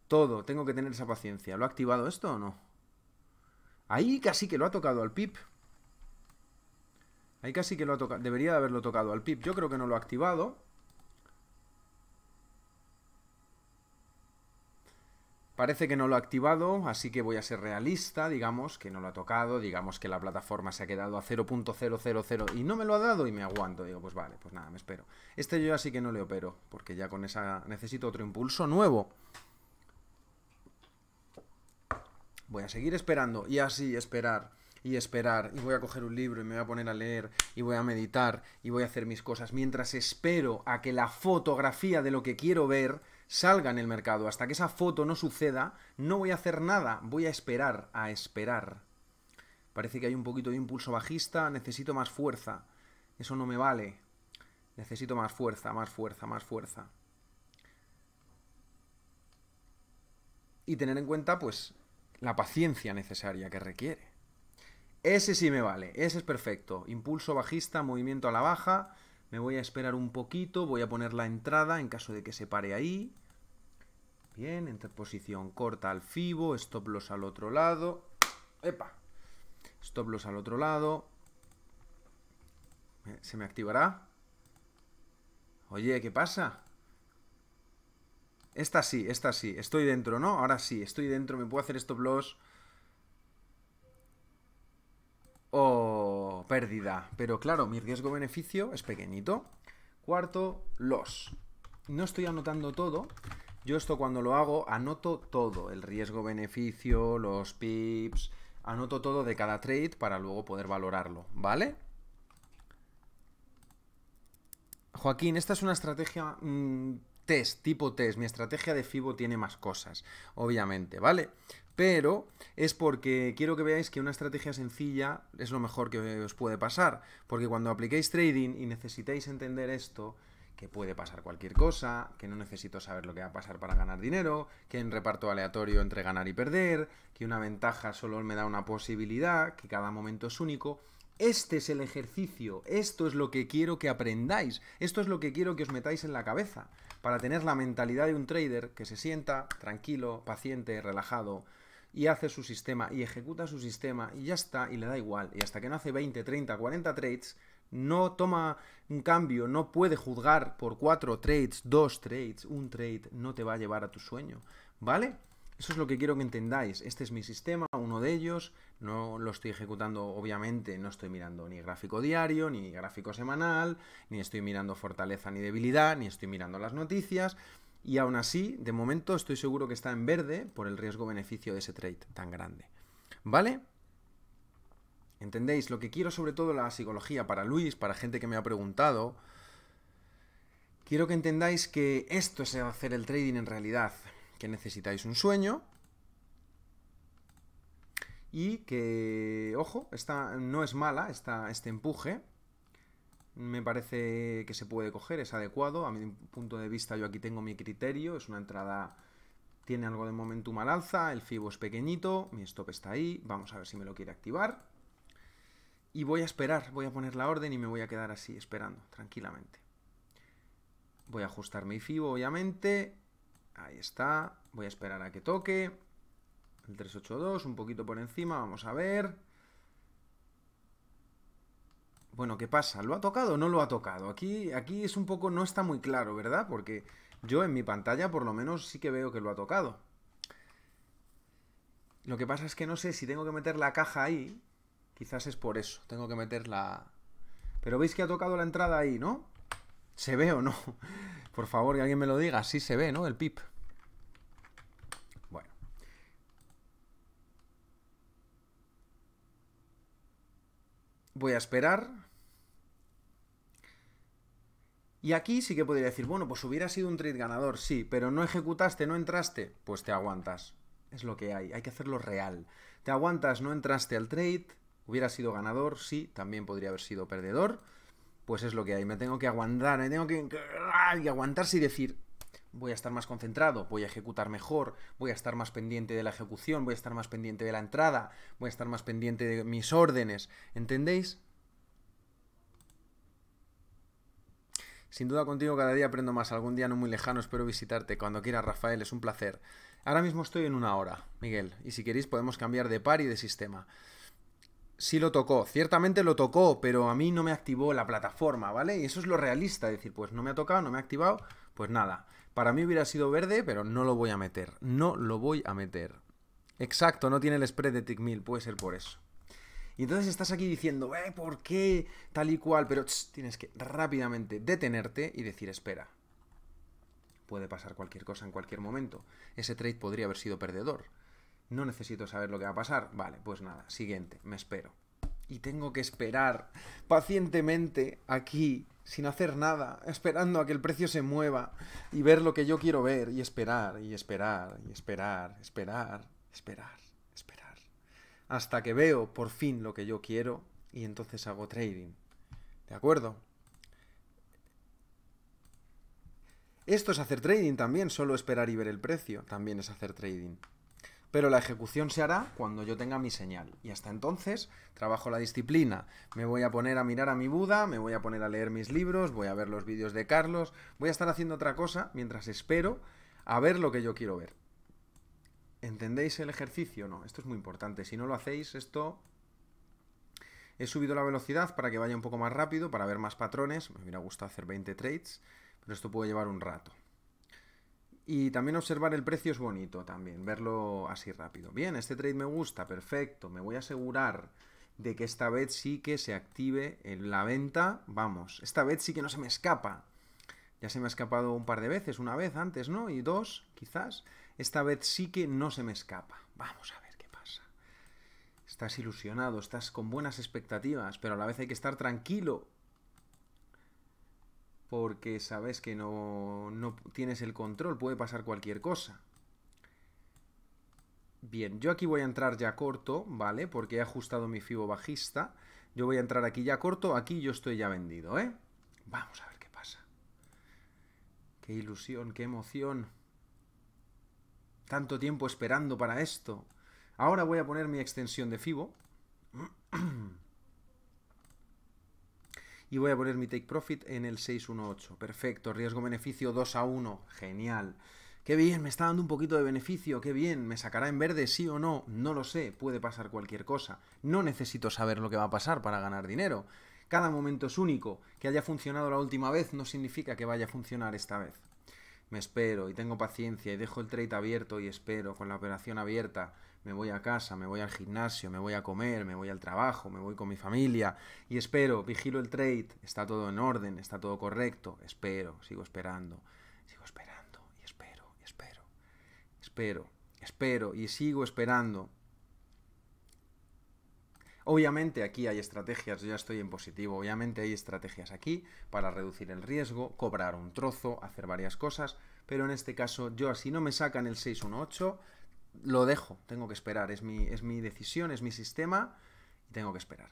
todo, tengo que tener esa paciencia. ¿Lo ha activado esto o no? Ahí casi que lo ha tocado al pip. Ahí casi que lo ha tocado, debería de haberlo tocado al pip. Yo creo que no lo ha activado. Parece que no lo ha activado, así que voy a ser realista, digamos que no lo ha tocado, digamos que la plataforma se ha quedado a 0.000 y no me lo ha dado y me aguanto. Digo, pues vale, pues nada, me espero. Este yo así que no le opero, porque ya con esa necesito otro impulso nuevo. Voy a seguir esperando y así esperar y esperar y voy a coger un libro y me voy a poner a leer y voy a meditar y voy a hacer mis cosas mientras espero a que la fotografía de lo que quiero ver salga en el mercado, hasta que esa foto no suceda, no voy a hacer nada, voy a esperar, a esperar. Parece que hay un poquito de impulso bajista, necesito más fuerza. Eso no me vale. Necesito más fuerza, más fuerza, más fuerza. Y tener en cuenta, pues, la paciencia necesaria que requiere. Ese sí me vale, ese es perfecto. Impulso bajista, movimiento a la baja. Me voy a esperar un poquito, voy a poner la entrada en caso de que se pare ahí. Bien, interposición corta al fibo, stop loss al otro lado. ¡Epa! Stop loss al otro lado. Eh, ¿Se me activará? Oye, ¿qué pasa? Esta sí, esta sí. Estoy dentro, ¿no? Ahora sí, estoy dentro. Me puedo hacer stop loss. Oh, pérdida. Pero claro, mi riesgo-beneficio es pequeñito. Cuarto, loss. No estoy anotando todo, yo esto cuando lo hago anoto todo, el riesgo-beneficio, los pips, anoto todo de cada trade para luego poder valorarlo, ¿vale? Joaquín, esta es una estrategia mm, test, tipo test. Mi estrategia de FIBO tiene más cosas, obviamente, ¿vale? Pero es porque quiero que veáis que una estrategia sencilla es lo mejor que os puede pasar. Porque cuando apliquéis trading y necesitáis entender esto, que puede pasar cualquier cosa, que no necesito saber lo que va a pasar para ganar dinero, que hay un reparto aleatorio entre ganar y perder, que una ventaja solo me da una posibilidad, que cada momento es único. Este es el ejercicio, esto es lo que quiero que aprendáis, esto es lo que quiero que os metáis en la cabeza, para tener la mentalidad de un trader que se sienta tranquilo, paciente, relajado, y hace su sistema, y ejecuta su sistema, y ya está, y le da igual, y hasta que no hace 20, 30, 40 trades, no toma un cambio, no puede juzgar por cuatro trades, dos trades, un trade, no te va a llevar a tu sueño, ¿vale? Eso es lo que quiero que entendáis. Este es mi sistema, uno de ellos. No lo estoy ejecutando, obviamente, no estoy mirando ni gráfico diario, ni gráfico semanal, ni estoy mirando fortaleza ni debilidad, ni estoy mirando las noticias. Y aún así, de momento estoy seguro que está en verde por el riesgo-beneficio de ese trade tan grande. ¿Vale? ¿Entendéis? Lo que quiero sobre todo la psicología para Luis, para gente que me ha preguntado, quiero que entendáis que esto es hacer el trading en realidad, que necesitáis un sueño y que, ojo, esta no es mala, esta, este empuje, me parece que se puede coger, es adecuado, a mi punto de vista yo aquí tengo mi criterio, es una entrada tiene algo de momentum al alza, el FIBO es pequeñito, mi stop está ahí, vamos a ver si me lo quiere activar. Y voy a esperar, voy a poner la orden y me voy a quedar así, esperando, tranquilamente. Voy a ajustar mi FIBO, obviamente. Ahí está. Voy a esperar a que toque. El 382, un poquito por encima, vamos a ver. Bueno, ¿qué pasa? ¿Lo ha tocado o no lo ha tocado? Aquí, aquí es un poco, no está muy claro, ¿verdad? Porque yo en mi pantalla por lo menos sí que veo que lo ha tocado. Lo que pasa es que no sé si tengo que meter la caja ahí Quizás es por eso. Tengo que meter la... Pero veis que ha tocado la entrada ahí, ¿no? ¿Se ve o no? Por favor, que alguien me lo diga. Sí se ve, ¿no? El pip. Bueno. Voy a esperar. Y aquí sí que podría decir, bueno, pues hubiera sido un trade ganador, sí, pero no ejecutaste, no entraste, pues te aguantas. Es lo que hay, hay que hacerlo real. Te aguantas, no entraste al trade, Hubiera sido ganador, sí, también podría haber sido perdedor. Pues es lo que hay, me tengo que aguantar, me tengo que, y aguantarse y decir, voy a estar más concentrado, voy a ejecutar mejor, voy a estar más pendiente de la ejecución, voy a estar más pendiente de la entrada, voy a estar más pendiente de mis órdenes. ¿Entendéis? Sin duda contigo cada día aprendo más, algún día no muy lejano espero visitarte. Cuando quieras, Rafael, es un placer. Ahora mismo estoy en una hora, Miguel, y si queréis podemos cambiar de par y de sistema sí lo tocó. Ciertamente lo tocó, pero a mí no me activó la plataforma, ¿vale? Y eso es lo realista, decir, pues no me ha tocado, no me ha activado, pues nada. Para mí hubiera sido verde, pero no lo voy a meter. No lo voy a meter. Exacto, no tiene el spread de tick puede ser por eso. Y entonces estás aquí diciendo, eh, ¿por qué? Tal y cual, pero tienes que rápidamente detenerte y decir, espera. Puede pasar cualquier cosa en cualquier momento. Ese trade podría haber sido perdedor. No necesito saber lo que va a pasar. Vale, pues nada, siguiente, me espero. Y tengo que esperar pacientemente aquí, sin hacer nada, esperando a que el precio se mueva y ver lo que yo quiero ver y esperar, y esperar, y esperar, esperar, esperar, esperar. Hasta que veo por fin lo que yo quiero y entonces hago trading. ¿De acuerdo? Esto es hacer trading también, solo esperar y ver el precio también es hacer trading pero la ejecución se hará cuando yo tenga mi señal. Y hasta entonces trabajo la disciplina. Me voy a poner a mirar a mi Buda, me voy a poner a leer mis libros, voy a ver los vídeos de Carlos, voy a estar haciendo otra cosa mientras espero a ver lo que yo quiero ver. ¿Entendéis el ejercicio? No, esto es muy importante. Si no lo hacéis, esto... He subido la velocidad para que vaya un poco más rápido, para ver más patrones. Me hubiera gustado hacer 20 trades, pero esto puede llevar un rato. Y también observar el precio es bonito también, verlo así rápido. Bien, este trade me gusta, perfecto. Me voy a asegurar de que esta vez sí que se active en la venta. Vamos, esta vez sí que no se me escapa. Ya se me ha escapado un par de veces, una vez antes, ¿no? Y dos, quizás. Esta vez sí que no se me escapa. Vamos a ver qué pasa. Estás ilusionado, estás con buenas expectativas, pero a la vez hay que estar tranquilo porque sabes que no, no tienes el control, puede pasar cualquier cosa. Bien, yo aquí voy a entrar ya corto, ¿vale? Porque he ajustado mi fibo bajista. Yo voy a entrar aquí ya corto, aquí yo estoy ya vendido, ¿eh? Vamos a ver qué pasa. Qué ilusión, qué emoción. Tanto tiempo esperando para esto. Ahora voy a poner mi extensión de fibo. y voy a poner mi take profit en el 618. Perfecto, riesgo-beneficio 2 a 1, genial. Qué bien, me está dando un poquito de beneficio, qué bien, me sacará en verde, sí o no, no lo sé, puede pasar cualquier cosa. No necesito saber lo que va a pasar para ganar dinero. Cada momento es único, que haya funcionado la última vez no significa que vaya a funcionar esta vez. Me espero y tengo paciencia y dejo el trade abierto y espero con la operación abierta me voy a casa, me voy al gimnasio, me voy a comer, me voy al trabajo, me voy con mi familia y espero, vigilo el trade, está todo en orden, está todo correcto, espero, sigo esperando, sigo esperando y espero, y espero, espero, espero y sigo esperando. Obviamente aquí hay estrategias, yo ya estoy en positivo, obviamente hay estrategias aquí para reducir el riesgo, cobrar un trozo, hacer varias cosas, pero en este caso yo así si no me sacan el 618, lo dejo, tengo que esperar, es mi, es mi decisión, es mi sistema y tengo que esperar.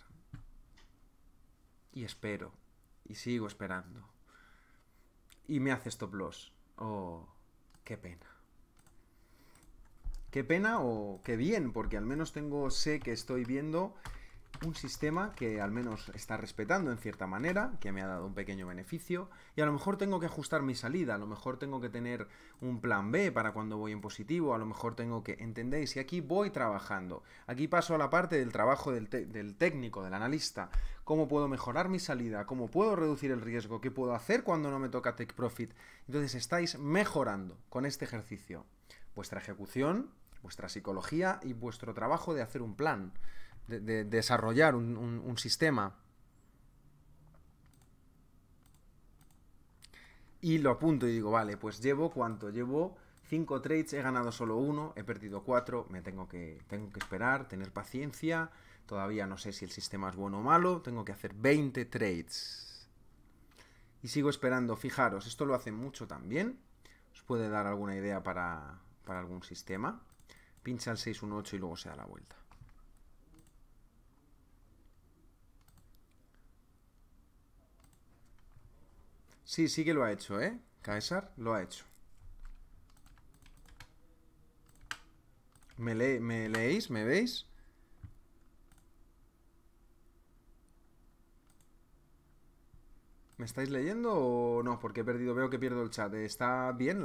Y espero, y sigo esperando. Y me hace stop loss. Oh, qué pena. Qué pena o qué bien, porque al menos tengo, sé que estoy viendo un sistema que al menos está respetando en cierta manera, que me ha dado un pequeño beneficio, y a lo mejor tengo que ajustar mi salida, a lo mejor tengo que tener un plan B para cuando voy en positivo, a lo mejor tengo que, ¿entendéis? Y aquí voy trabajando. Aquí paso a la parte del trabajo del, técnico, del analista. ¿Cómo puedo mejorar mi salida? ¿Cómo puedo reducir el riesgo? ¿Qué puedo hacer cuando no me toca Take Profit? Entonces estáis mejorando con este ejercicio. Vuestra ejecución, vuestra psicología y vuestro trabajo de hacer un plan de, desarrollar un, sistema. Y lo apunto y digo, vale, pues llevo cuánto, llevo 5 trades, he ganado solo uno, he perdido 4, me tengo que, tengo que esperar, tener paciencia, todavía no sé si el sistema es bueno o malo, tengo que hacer 20 trades. Y sigo esperando, fijaros, esto lo hace mucho también, os puede dar alguna idea para, para algún sistema. Pincha el 618 y luego se da la vuelta. Sí, sí que lo ha hecho, ¿eh? Caesar lo ha hecho. ¿Me, ¿Me leéis? ¿Me veis? ¿Me estáis leyendo o no? Porque he perdido, veo que pierdo el chat. ¿Está bien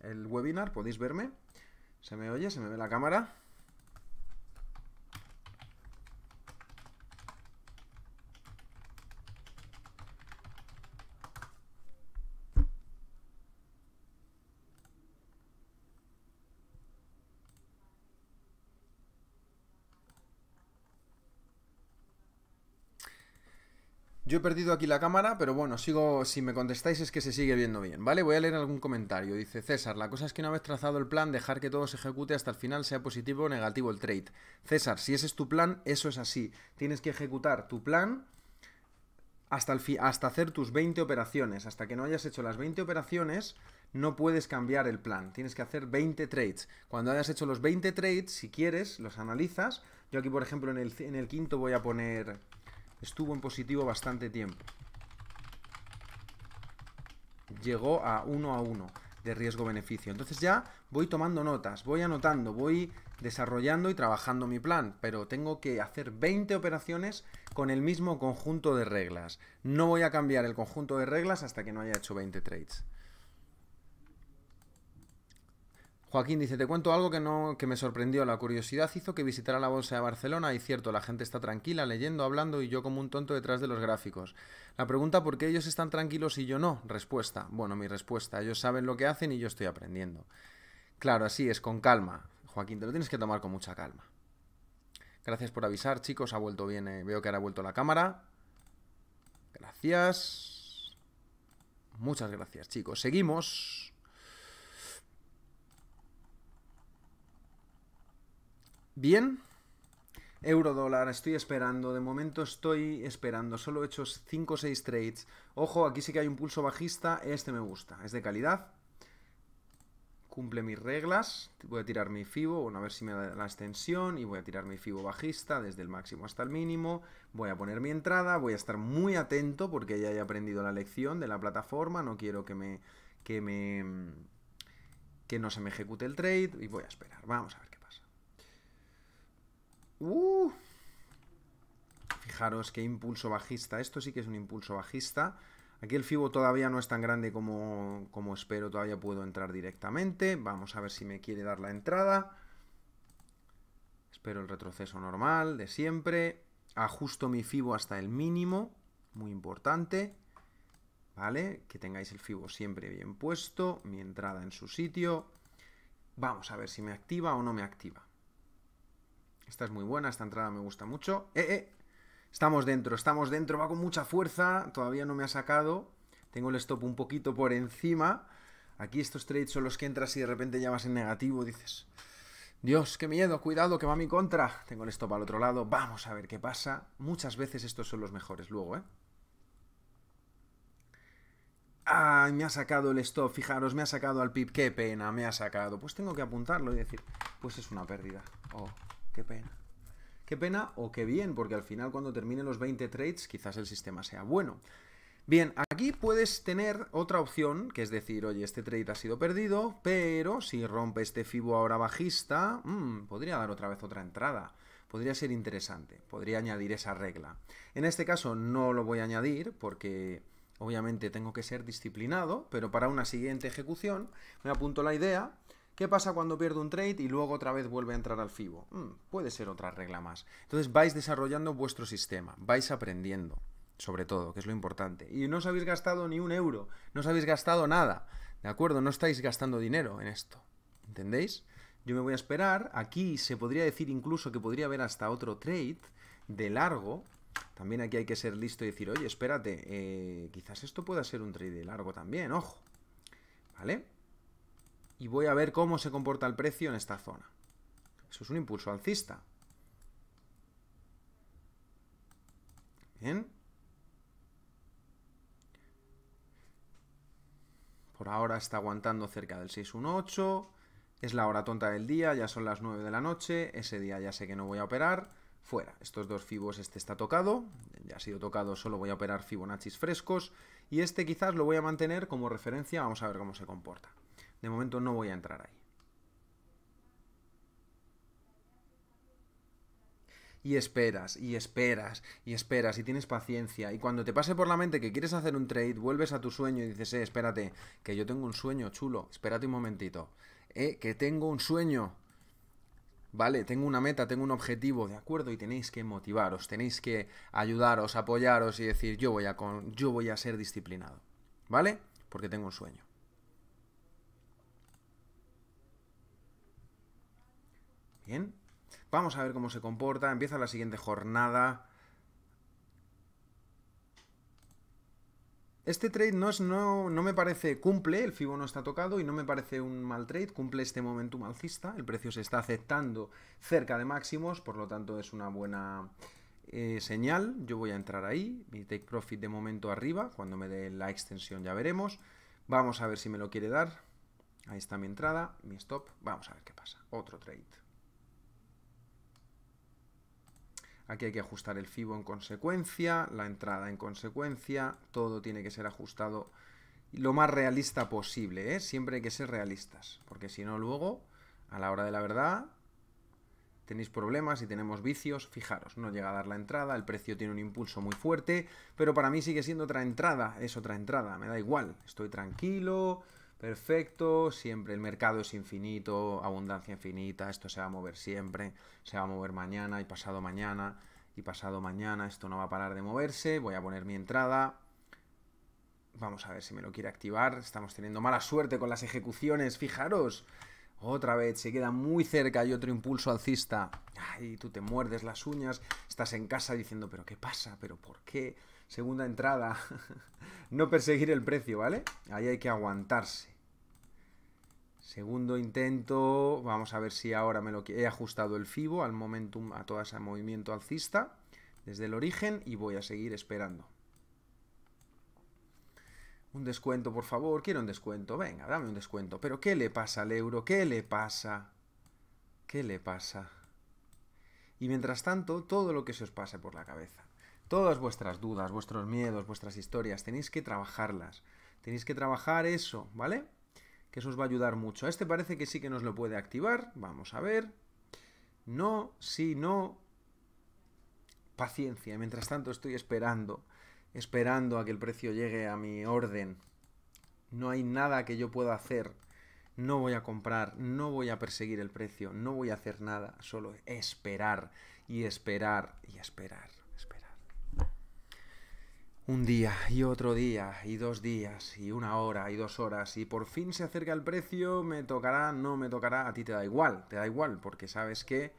el webinar? ¿Podéis verme? ¿Se me oye? ¿Se me ve la cámara? Yo he perdido aquí la cámara, pero bueno, sigo, si me contestáis es que se sigue viendo bien, ¿vale? Voy a leer algún comentario. Dice César, la cosa es que una vez trazado el plan, dejar que todo se ejecute hasta el final, sea positivo o negativo el trade. César, si ese es tu plan, eso es así. Tienes que ejecutar tu plan hasta, el hasta hacer tus 20 operaciones. Hasta que no hayas hecho las 20 operaciones, no puedes cambiar el plan. Tienes que hacer 20 trades. Cuando hayas hecho los 20 trades, si quieres, los analizas. Yo aquí, por ejemplo, el, en el quinto voy a poner estuvo en positivo bastante tiempo. Llegó a 1 a 1 de riesgo-beneficio. Entonces ya voy tomando notas, voy anotando, voy desarrollando y trabajando mi plan, pero tengo que hacer 20 operaciones con el mismo conjunto de reglas. No voy a cambiar el conjunto de reglas hasta que no haya hecho 20 trades. Joaquín dice, te cuento algo que, no, que me sorprendió. La curiosidad hizo que visitara la Bolsa de Barcelona y cierto, la gente está tranquila, leyendo, hablando y yo como un tonto detrás de los gráficos. La pregunta, ¿por qué ellos están tranquilos y yo no? Respuesta. Bueno, mi respuesta, ellos saben lo que hacen y yo estoy aprendiendo. Claro, así es, con calma. Joaquín, te lo tienes que tomar con mucha calma. Gracias por avisar, chicos. Ha vuelto bien. Eh, veo que ahora ha vuelto la cámara. Gracias. Muchas gracias, chicos. Seguimos. Bien. Euro dólar, estoy esperando. De momento estoy esperando. Solo he hecho 5 o 6 trades. Ojo, aquí sí que hay un pulso bajista. Este me gusta. Es de calidad. Cumple mis reglas. Voy a tirar mi FIBO. Bueno, a ver si me da la extensión. Y voy a tirar mi FIBO bajista desde el máximo hasta el mínimo. Voy a poner mi entrada. Voy a estar muy atento porque ya he aprendido la lección de la plataforma. No quiero que me. que me. que no se me ejecute el trade. Y voy a esperar. Vamos a ver. Uh. Fijaros qué impulso bajista. Esto sí que es un impulso bajista. Aquí el FIBO todavía no es tan grande como, espero. Todavía puedo entrar directamente. Vamos a ver si me quiere dar la entrada. Espero el retroceso normal de siempre. Ajusto mi FIBO hasta el mínimo. Muy importante. ¿Vale? Que tengáis el FIBO siempre bien puesto. Mi entrada en su sitio. Vamos a ver si me activa o no me activa. Esta es muy buena, esta entrada me gusta mucho. ¡Eh, eh! Estamos dentro, estamos dentro, va con mucha fuerza, todavía no me ha sacado. Tengo el stop un poquito por encima. Aquí estos trades son los que entras y de repente ya vas en negativo, dices... Dios, qué miedo, cuidado, que va a mi contra. Tengo el stop al otro lado, vamos a ver qué pasa. Muchas veces estos son los mejores luego, ¿eh? ¡Ah! Me ha sacado el stop, fijaros, me ha sacado al pip, qué pena, me ha sacado. Pues tengo que apuntarlo y decir, pues es una pérdida. Oh, Qué pena. Qué pena o qué bien, porque al final cuando terminen los 20 trades quizás el sistema sea bueno. Bien, aquí puedes tener otra opción, que es decir, oye, este trade ha sido perdido, pero si rompe este Fibo ahora bajista, mm, podría dar otra vez otra entrada. Podría ser interesante, podría añadir esa regla. En este caso no lo voy a añadir porque obviamente tengo que ser disciplinado, pero para una siguiente ejecución me apunto la idea ¿Qué pasa cuando pierdo un trade y luego otra vez vuelve a entrar al FIBO? Mm, puede ser otra regla más. Entonces vais desarrollando vuestro sistema, vais aprendiendo, sobre todo, que es lo importante. Y no os habéis gastado ni un euro, no os habéis gastado nada, ¿de acuerdo? No estáis gastando dinero en esto, ¿entendéis? Yo me voy a esperar, aquí se podría decir incluso que podría haber hasta otro trade de largo, también aquí hay que ser listo y decir, oye, espérate, eh, quizás esto pueda ser un trade de largo también, ojo. ¿Vale? y voy a ver cómo se comporta el precio en esta zona. Eso es un impulso alcista. Bien. Por ahora está aguantando cerca del 618. Es la hora tonta del día, ya son las 9 de la noche. Ese día ya sé que no voy a operar. Fuera. Estos dos fibos, este está tocado. Ya ha sido tocado, solo voy a operar Fibonacci frescos. Y este quizás lo voy a mantener como referencia. Vamos a ver cómo se comporta. De momento no voy a entrar ahí. y esperas, y esperas, y esperas, y tienes paciencia. Y cuando te pase por la mente que quieres hacer un trade, vuelves a tu sueño y dices, eh, espérate, que yo tengo un sueño, chulo, espérate un momentito. Eh, que tengo un sueño. Vale, tengo una meta, tengo un objetivo, ¿de acuerdo? Y tenéis que motivaros, tenéis que ayudaros, apoyaros y decir, yo voy a, con, yo voy a ser disciplinado. ¿Vale? Porque tengo un sueño. Bien, vamos a ver cómo se comporta. Empieza la siguiente jornada. Este trade no, es, no, no, me parece, cumple, el FIBO no está tocado y no me parece un mal trade, cumple este momentum alcista, el precio se está aceptando cerca de máximos, por lo tanto es una buena eh, señal, yo voy a entrar ahí, mi take profit de momento arriba, cuando me dé la extensión ya veremos, vamos a ver si me lo quiere dar, ahí está mi entrada, mi stop, vamos a ver qué pasa, otro trade. Aquí hay que ajustar el FIBO en consecuencia, la entrada en consecuencia, todo tiene que ser ajustado lo más realista posible, ¿eh? Siempre hay que ser realistas, porque si no luego, a la hora de la verdad, tenéis problemas y tenemos vicios, fijaros, no llega a dar la entrada, el precio tiene un impulso muy fuerte, pero para mí sigue siendo otra entrada, es otra entrada, me da igual, estoy tranquilo, perfecto, siempre el mercado es infinito, abundancia infinita, esto se va a mover siempre, se va a mover mañana y pasado mañana y pasado mañana, esto no va a parar de moverse, voy a poner mi entrada, vamos a ver si me lo quiere activar, estamos teniendo mala suerte con las ejecuciones, fijaros, otra vez, se queda muy cerca y otro impulso alcista. Ay, tú te muerdes las uñas, estás en casa diciendo, pero ¿qué pasa? ¿Pero por qué? Segunda entrada. no perseguir el precio, ¿vale? Ahí hay que aguantarse. Segundo intento, vamos a ver si ahora me lo he ajustado el FIBO al momentum, a todo ese movimiento alcista desde el origen y voy a seguir esperando. Un descuento, por favor, quiero un descuento, venga, dame un descuento. Pero ¿qué le pasa al euro? ¿Qué le pasa? ¿Qué le pasa? Y mientras tanto, todo lo que se os pase por la cabeza, todas vuestras dudas, vuestros miedos, vuestras historias, tenéis que trabajarlas. Tenéis que trabajar eso, ¿vale? que eso os va a ayudar mucho. Este parece que sí que nos lo puede activar. Vamos a ver. No, sí, no. Paciencia. Mientras tanto estoy esperando, esperando a que el precio llegue a mi orden. No hay nada que yo pueda hacer. No voy a comprar, no voy a perseguir el precio, no voy a hacer nada, solo esperar y esperar y esperar. Un día y otro día y dos días y una hora y dos horas y por fin se acerca el precio, me tocará, no me tocará, a ti te da igual, te da igual porque sabes que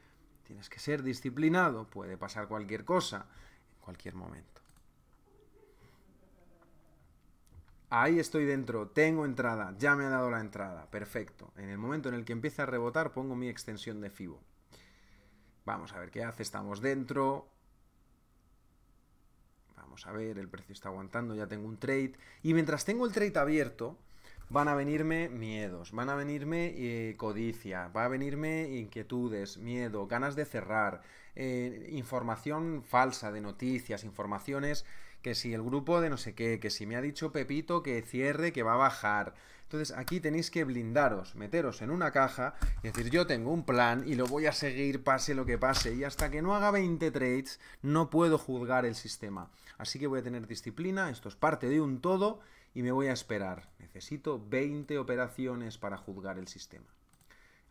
tienes que ser disciplinado, puede pasar cualquier cosa en cualquier momento. Ahí estoy dentro, tengo entrada, ya me ha dado la entrada, perfecto. En el momento en el que empieza a rebotar pongo mi extensión de FIBO. Vamos a ver qué hace, estamos dentro, a ver, el precio está aguantando, ya tengo un trade. Y mientras tengo el trade abierto, van a venirme miedos, van a venirme eh, codicia, va a venirme inquietudes, miedo, ganas de cerrar, eh, información falsa de noticias, informaciones que si el grupo de no sé qué, que si me ha dicho Pepito que cierre, que va a bajar, entonces aquí tenéis que blindaros, meteros en una caja y decir yo tengo un plan y lo voy a seguir pase lo que pase y hasta que no haga 20 trades no puedo juzgar el sistema. Así que voy a tener disciplina, esto es parte de un todo y me voy a esperar. Necesito 20 operaciones para juzgar el sistema.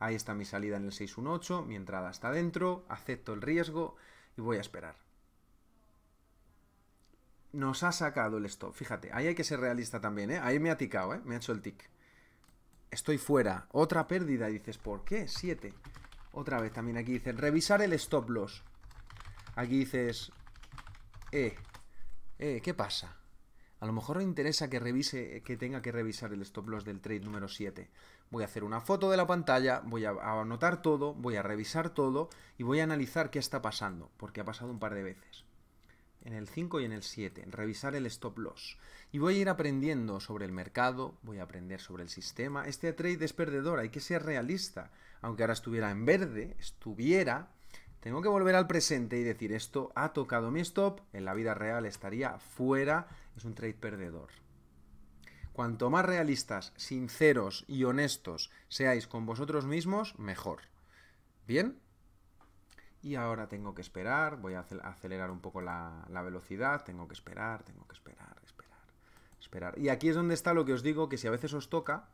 Ahí está mi salida en el 618, mi entrada está dentro, acepto el riesgo y voy a esperar. Nos ha sacado el stop. Fíjate, ahí hay que ser realista también, ¿eh? Ahí me ha ticado, ¿eh? Me ha hecho el tic. Estoy fuera. Otra pérdida. dices, ¿por qué? 7. Otra vez también aquí dice, revisar el stop loss. Aquí dices, eh, eh, ¿qué pasa? A lo mejor me interesa que revise, que tenga que revisar el stop loss del trade número 7. Voy a hacer una foto de la pantalla, voy a anotar todo, voy a revisar todo y voy a analizar qué está pasando, porque ha pasado un par de veces en el 5 y en el 7, revisar el stop loss. Y voy a ir aprendiendo sobre el mercado, voy a aprender sobre el sistema. Este trade es perdedor, hay que ser realista. Aunque ahora estuviera en verde, estuviera, tengo que volver al presente y decir esto ha tocado mi stop, en la vida real estaría fuera, es un trade perdedor. Cuanto más realistas, sinceros y honestos seáis con vosotros mismos, mejor. ¿Bien? Y ahora tengo que esperar, voy a acelerar un poco la, velocidad, tengo que esperar, tengo que esperar, esperar, esperar. Y aquí es donde está lo que os digo, que si a veces os toca,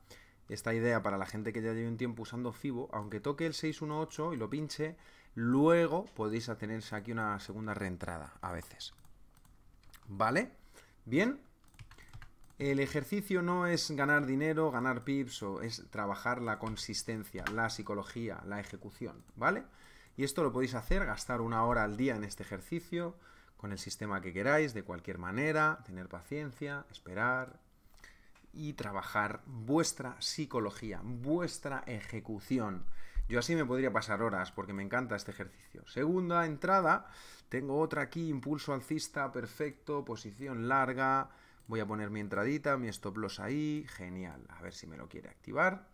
esta idea para la gente que ya lleva un tiempo usando Fibo, aunque toque el 618 y lo pinche, luego podéis atenerse aquí una segunda reentrada a veces. ¿Vale? Bien. El ejercicio no es ganar dinero, ganar pips, o es trabajar la consistencia, la psicología, la ejecución, ¿vale? Y esto lo podéis hacer, gastar una hora al día en este ejercicio, con el sistema que queráis, de cualquier manera, tener paciencia, esperar y trabajar vuestra psicología, vuestra ejecución. Yo así me podría pasar horas porque me encanta este ejercicio. Segunda entrada, tengo otra aquí, impulso alcista, perfecto, posición larga. Voy a poner mi entradita, mi stop loss ahí, genial. A ver si me lo quiere activar.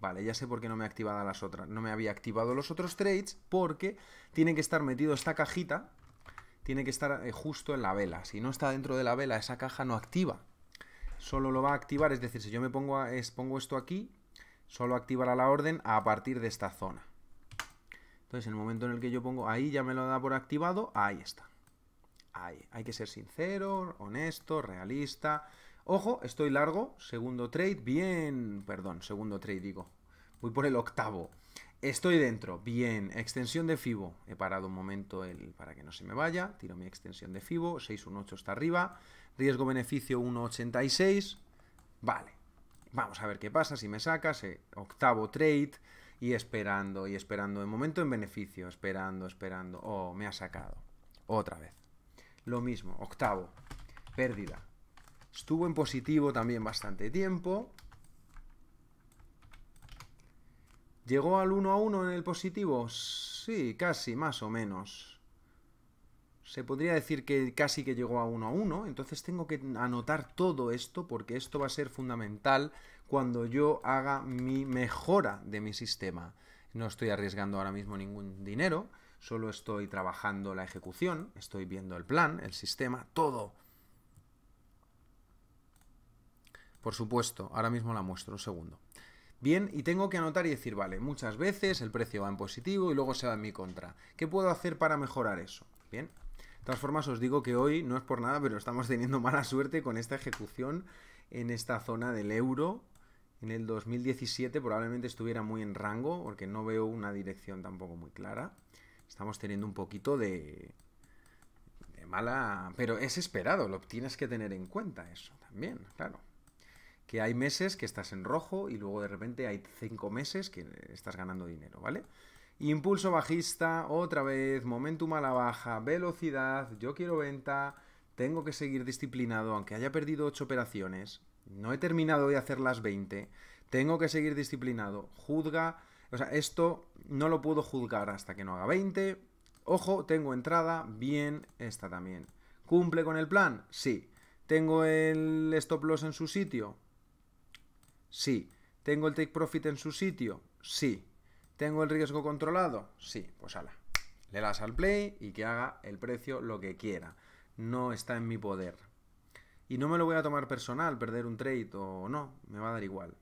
Vale, ya sé por qué no me he activado las otras. No me había activado los otros trades porque tiene que estar metido esta cajita. Tiene que estar eh, justo en la vela. Si no está dentro de la vela, esa caja no activa. Solo lo va a activar, es decir, si yo me pongo, es, pongo esto aquí, solo activará la orden a partir de esta zona. Entonces, en el momento en el que yo pongo ahí, ya me lo da por activado, ahí está. Ahí. Hay que ser sincero, honesto, realista Ojo, estoy largo. Segundo trade, bien. Perdón, segundo trade digo. Voy por el octavo. Estoy dentro, bien. Extensión de FIBO. He parado un momento el, para que no se me vaya. Tiro mi extensión de FIBO. 618 está arriba. Riesgo-beneficio 1,86. Vale. Vamos a ver qué pasa si me sacas. Eh, octavo trade. Y esperando, y esperando. De momento en beneficio. Esperando, esperando. Oh, me ha sacado. Otra vez. Lo mismo. Octavo. Pérdida. Estuvo en positivo también bastante tiempo. ¿Llegó al 1 a 1 en el positivo? Sí, casi, más o menos. Se podría decir que casi que llegó a 1 a 1, entonces tengo que anotar todo esto porque esto va a ser fundamental cuando yo haga mi mejora de mi sistema. No estoy arriesgando ahora mismo ningún dinero, solo estoy trabajando la ejecución, estoy viendo el plan, el sistema, todo Por supuesto, ahora mismo la muestro, un segundo. Bien, y tengo que anotar y decir, vale, muchas veces el precio va en positivo y luego se va en mi contra. ¿Qué puedo hacer para mejorar eso? Bien, de todas formas os digo que hoy, no es por nada, pero estamos teniendo mala suerte con esta ejecución en esta zona del euro. En el 2017 probablemente estuviera muy en rango, porque no veo una dirección tampoco muy clara. Estamos teniendo un poquito de, de mala... Pero es esperado, lo tienes que tener en cuenta eso también, claro que hay meses que estás en rojo y luego de repente hay cinco meses que estás ganando dinero, ¿vale? Impulso bajista, otra vez, momentum a la baja, velocidad, yo quiero venta, tengo que seguir disciplinado, aunque haya perdido ocho operaciones, no he terminado de hacer las 20, tengo que seguir disciplinado, juzga, o sea, esto no lo puedo juzgar hasta que no haga 20, ojo, tengo entrada, bien, esta también. ¿Cumple con el plan? Sí. ¿Tengo el stop loss en su sitio? Sí. ¿Tengo el take profit en su sitio? Sí. ¿Tengo el riesgo controlado? Sí. Pues ala. Le das al play y que haga el precio lo que quiera. No está en mi poder. Y no me lo voy a tomar personal, perder un trade o no, me va a dar igual.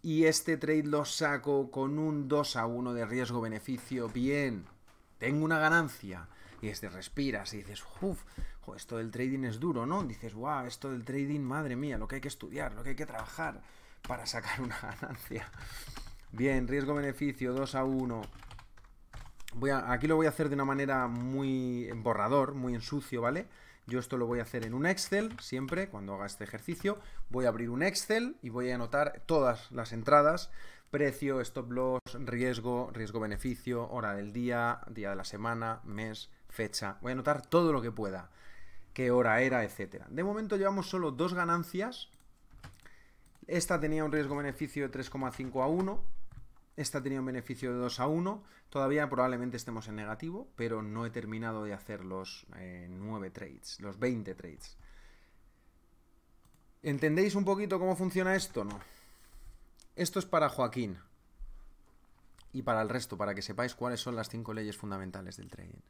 Y este trade lo saco con un 2 a 1 de riesgo-beneficio. Bien, tengo una ganancia. Y este respiras y dices, uff, esto del trading es duro, ¿no? Dices, wow, esto del trading, madre mía, lo que hay que estudiar, lo que hay que trabajar para sacar una ganancia. Bien, riesgo-beneficio 2 a 1. Voy a, aquí lo voy a hacer de una manera muy borrador, muy en sucio, ¿vale? Yo esto lo voy a hacer en un Excel, siempre, cuando haga este ejercicio. Voy a abrir un Excel y voy a anotar todas las entradas. Precio, stop loss, riesgo, riesgo-beneficio, hora del día, día de la semana, mes, fecha. Voy a anotar todo lo que pueda qué hora era, etcétera. De momento llevamos solo dos ganancias. Esta tenía un riesgo-beneficio de 3,5 a 1. Esta tenía un beneficio de 2 a 1. Todavía probablemente estemos en negativo, pero no he terminado de hacer los 9 eh, trades, los 20 trades. ¿Entendéis un poquito cómo funciona esto? No. Esto es para Joaquín y para el resto, para que sepáis cuáles son las 5 leyes fundamentales del trading.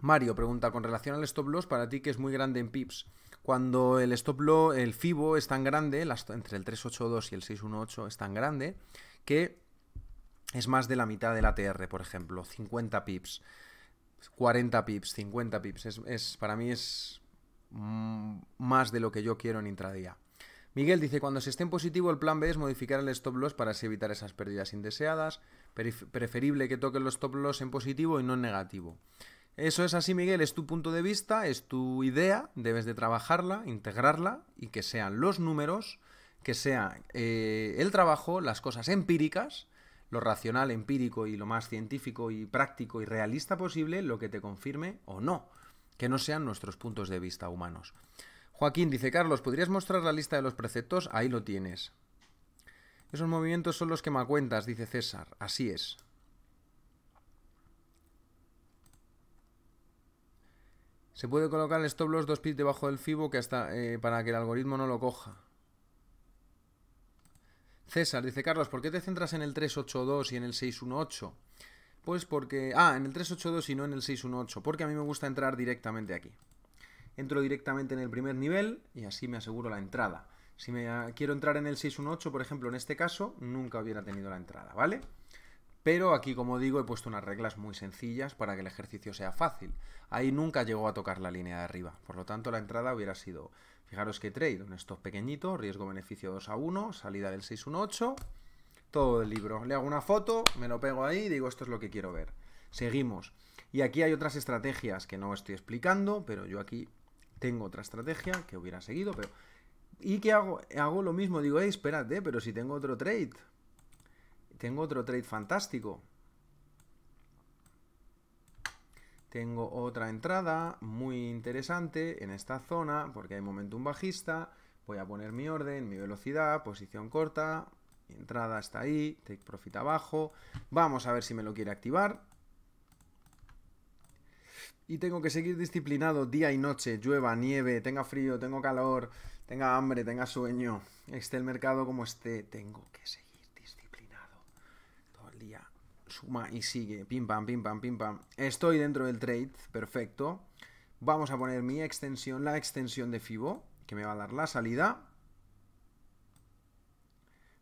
Mario pregunta, con relación al stop loss, para ti que es muy grande en pips, cuando el stop loss, el FIBO es tan grande, entre el 382 y el 618 es tan grande, que es más de la mitad del ATR, por ejemplo, 50 pips, 40 pips, 50 pips, es, para mí es mm, más de lo que yo quiero en intradía. Miguel dice, cuando se esté en positivo, el plan B es modificar el stop loss para evitar esas pérdidas indeseadas, preferible que toquen los stop loss en positivo y no en negativo. Eso es así, Miguel, es tu punto de vista, es tu idea, debes de trabajarla, integrarla y que sean los números, que sea eh, el trabajo, las cosas empíricas, lo racional, empírico y lo más científico y práctico y realista posible, lo que te confirme o no, que no sean nuestros puntos de vista humanos. Joaquín dice, Carlos, ¿podrías mostrar la lista de los preceptos? Ahí lo tienes. Esos movimientos son los que me cuentas, dice César. Así es. Se puede colocar el stop loss 2 pips debajo del FIBO que hasta, eh, para que el algoritmo no lo coja. César dice, Carlos, ¿por qué te centras en el 382 y en el 618? Pues porque... Ah, en el 382 y no en el 618, porque a mí me gusta entrar directamente aquí. Entro directamente en el primer nivel y así me aseguro la entrada. Si me ah, quiero entrar en el 618, por ejemplo, en este caso, nunca hubiera tenido la entrada, ¿vale? Pero aquí, como digo, he puesto unas reglas muy sencillas para que el ejercicio sea fácil. Ahí nunca llegó a tocar la línea de arriba, por lo tanto la entrada hubiera sido, fijaros que trade, un stop pequeñito, riesgo-beneficio 2 a 1, salida del 618, todo el libro. Le hago una foto, me lo pego ahí y digo esto es lo que quiero ver. Seguimos. Y aquí hay otras estrategias que no estoy explicando, pero yo aquí tengo otra estrategia que hubiera seguido, pero... ¿Y qué hago? Hago lo mismo, digo, espérate, pero si tengo otro trade, tengo otro trade fantástico. Tengo otra entrada muy interesante en esta zona porque hay momentum bajista. Voy a poner mi orden, mi velocidad, posición corta, entrada está ahí, take profit abajo. Vamos a ver si me lo quiere activar. Y tengo que seguir disciplinado día y noche, llueva, nieve, tenga frío, tengo calor, tenga hambre, tenga sueño, esté el mercado como esté, tengo que seguir y sigue. Pim, pam, pim, pam, pim, pam. Estoy dentro del trade, perfecto. Vamos a poner mi extensión, la extensión de FIBO, que me va a dar la salida.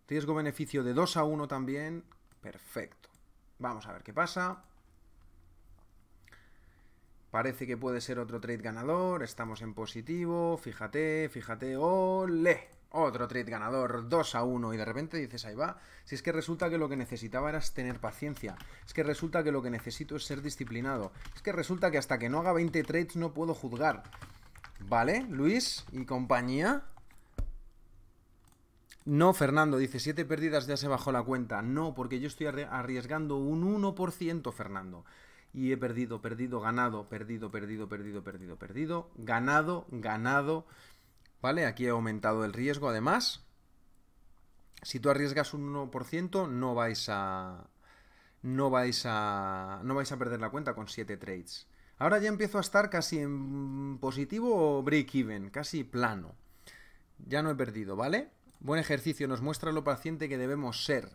Riesgo-beneficio de 2 a 1 también, perfecto. Vamos a ver qué pasa. Parece que puede ser otro trade ganador, estamos en positivo, fíjate, fíjate, ole. Otro trade ganador, 2 a 1, y de repente dices, ahí va. Si es que resulta que lo que necesitaba era tener paciencia, es que resulta que lo que necesito es ser disciplinado, es que resulta que hasta que no haga 20 trades no puedo juzgar. ¿Vale, Luis y compañía? No, Fernando, dice, siete pérdidas ya se bajó la cuenta. No, porque yo estoy arriesgando un 1%, Fernando. Y he perdido, perdido, ganado, perdido, perdido, perdido, perdido, perdido, ganado, ganado, ¿Vale? Aquí he aumentado el riesgo además. Si tú arriesgas un 1%, no vais a. No vais a. No vais a perder la cuenta con 7 trades. Ahora ya empiezo a estar casi en positivo o break-even, casi plano. Ya no he perdido, ¿vale? Buen ejercicio, nos muestra lo paciente que debemos ser.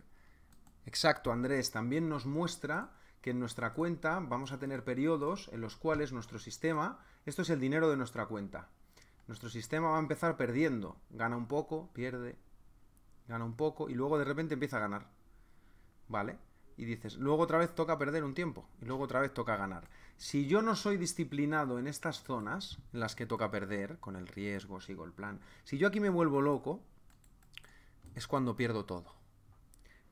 Exacto, Andrés, también nos muestra que en nuestra cuenta vamos a tener periodos en los cuales nuestro sistema, esto es el dinero de nuestra cuenta, nuestro sistema va a empezar perdiendo. Gana un poco, pierde, gana un poco y luego de repente empieza a ganar. ¿Vale? Y dices, luego otra vez toca perder un tiempo y luego otra vez toca ganar. Si yo no soy disciplinado en estas zonas en las que toca perder, con el riesgo, sigo el plan, si yo aquí me vuelvo loco, es cuando pierdo todo.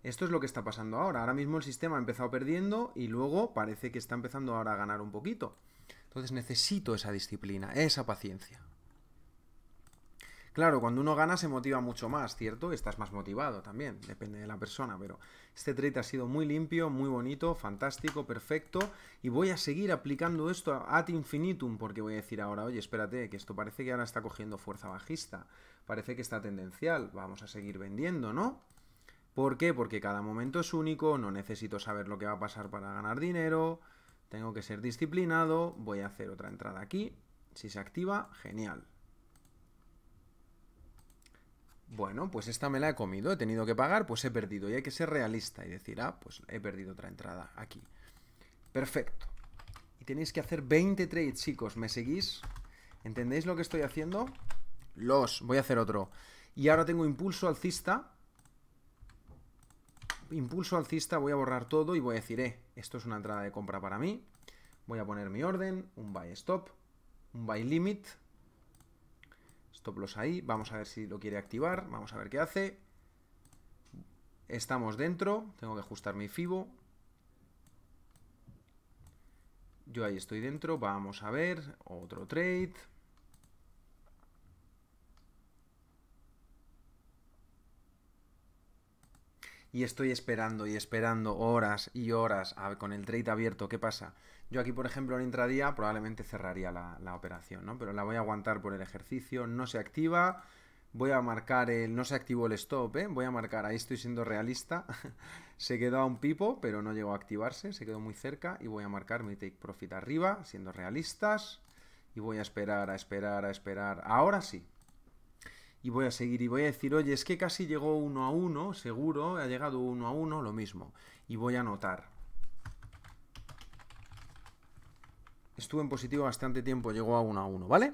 Esto es lo que está pasando ahora. Ahora mismo el sistema ha empezado perdiendo y luego parece que está empezando ahora a ganar un poquito. Entonces necesito esa disciplina, esa paciencia. Claro, cuando uno gana se motiva mucho más, ¿cierto? Estás más motivado también, depende de la persona, pero este trade ha sido muy limpio, muy bonito, fantástico, perfecto, y voy a seguir aplicando esto ad infinitum, porque voy a decir ahora, oye, espérate, que esto parece que ahora está cogiendo fuerza bajista, parece que está tendencial, vamos a seguir vendiendo, ¿no? ¿Por qué? Porque cada momento es único, no necesito saber lo que va a pasar para ganar dinero, tengo que ser disciplinado, voy a hacer otra entrada aquí, si se activa, genial bueno, pues esta me la he comido, he tenido que pagar, pues he perdido. Y hay que ser realista y decir, ah, pues he perdido otra entrada aquí. Perfecto. Y tenéis que hacer 20 trades, chicos. ¿Me seguís? ¿Entendéis lo que estoy haciendo? Los. Voy a hacer otro. Y ahora tengo impulso alcista. Impulso alcista, voy a borrar todo y voy a decir, eh, esto es una entrada de compra para mí. Voy a poner mi orden, un buy stop, un buy limit, Toplos ahí. Vamos a ver si lo quiere activar. Vamos a ver qué hace. Estamos dentro. Tengo que ajustar mi FIBO. Yo ahí estoy dentro. Vamos a ver. Otro trade. Y estoy esperando y esperando horas y horas con el trade abierto. ¿Qué pasa? Yo aquí, por ejemplo, en intradía probablemente cerraría la, operación, ¿no? Pero la voy a aguantar por el ejercicio, no se activa, voy a marcar el... no se activó el stop, ¿eh? Voy a marcar, ahí estoy siendo realista, se quedó a un pipo, pero no llegó a activarse, se quedó muy cerca y voy a marcar mi take profit arriba, siendo realistas, y voy a esperar, a esperar, a esperar, ahora sí, y voy a seguir y voy a decir, oye, es que casi llegó uno a uno, seguro, ha llegado uno a uno, lo mismo. Y voy a anotar, Estuve en positivo bastante tiempo, llegó a 1 a 1, ¿vale?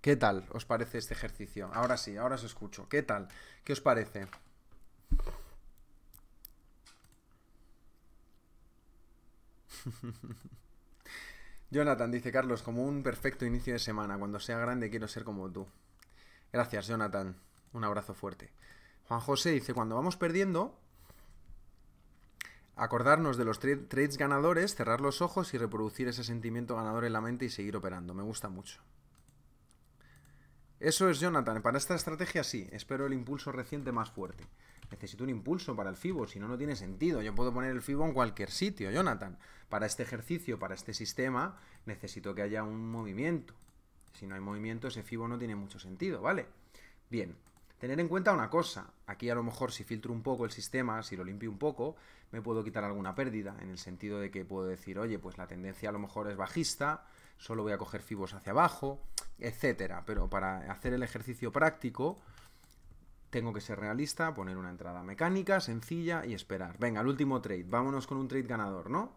¿Qué tal os parece este ejercicio? Ahora sí, ahora os escucho. ¿Qué tal? ¿Qué os parece? Jonathan dice Carlos, como un perfecto inicio de semana. Cuando sea grande quiero ser como tú. Gracias, Jonathan. Un abrazo fuerte. Juan José dice, cuando vamos perdiendo, Acordarnos de los trades ganadores, cerrar los ojos y reproducir ese sentimiento ganador en la mente y seguir operando. Me gusta mucho. Eso es Jonathan. Para esta estrategia sí, espero el impulso reciente más fuerte. Necesito un impulso para el FIBO, si no, no tiene sentido. Yo puedo poner el FIBO en cualquier sitio, Jonathan. Para este ejercicio, para este sistema, necesito que haya un movimiento. Si no hay movimiento, ese FIBO no tiene mucho sentido, ¿vale? Bien, Tener en cuenta una cosa, aquí a lo mejor si filtro un poco el sistema, si lo limpio un poco, me puedo quitar alguna pérdida, en el sentido de que puedo decir, oye, pues la tendencia a lo mejor es bajista, solo voy a coger fibos hacia abajo, etcétera. Pero para hacer el ejercicio práctico, tengo que ser realista, poner una entrada mecánica, sencilla y esperar. Venga, el último trade, vámonos con un trade ganador, ¿no?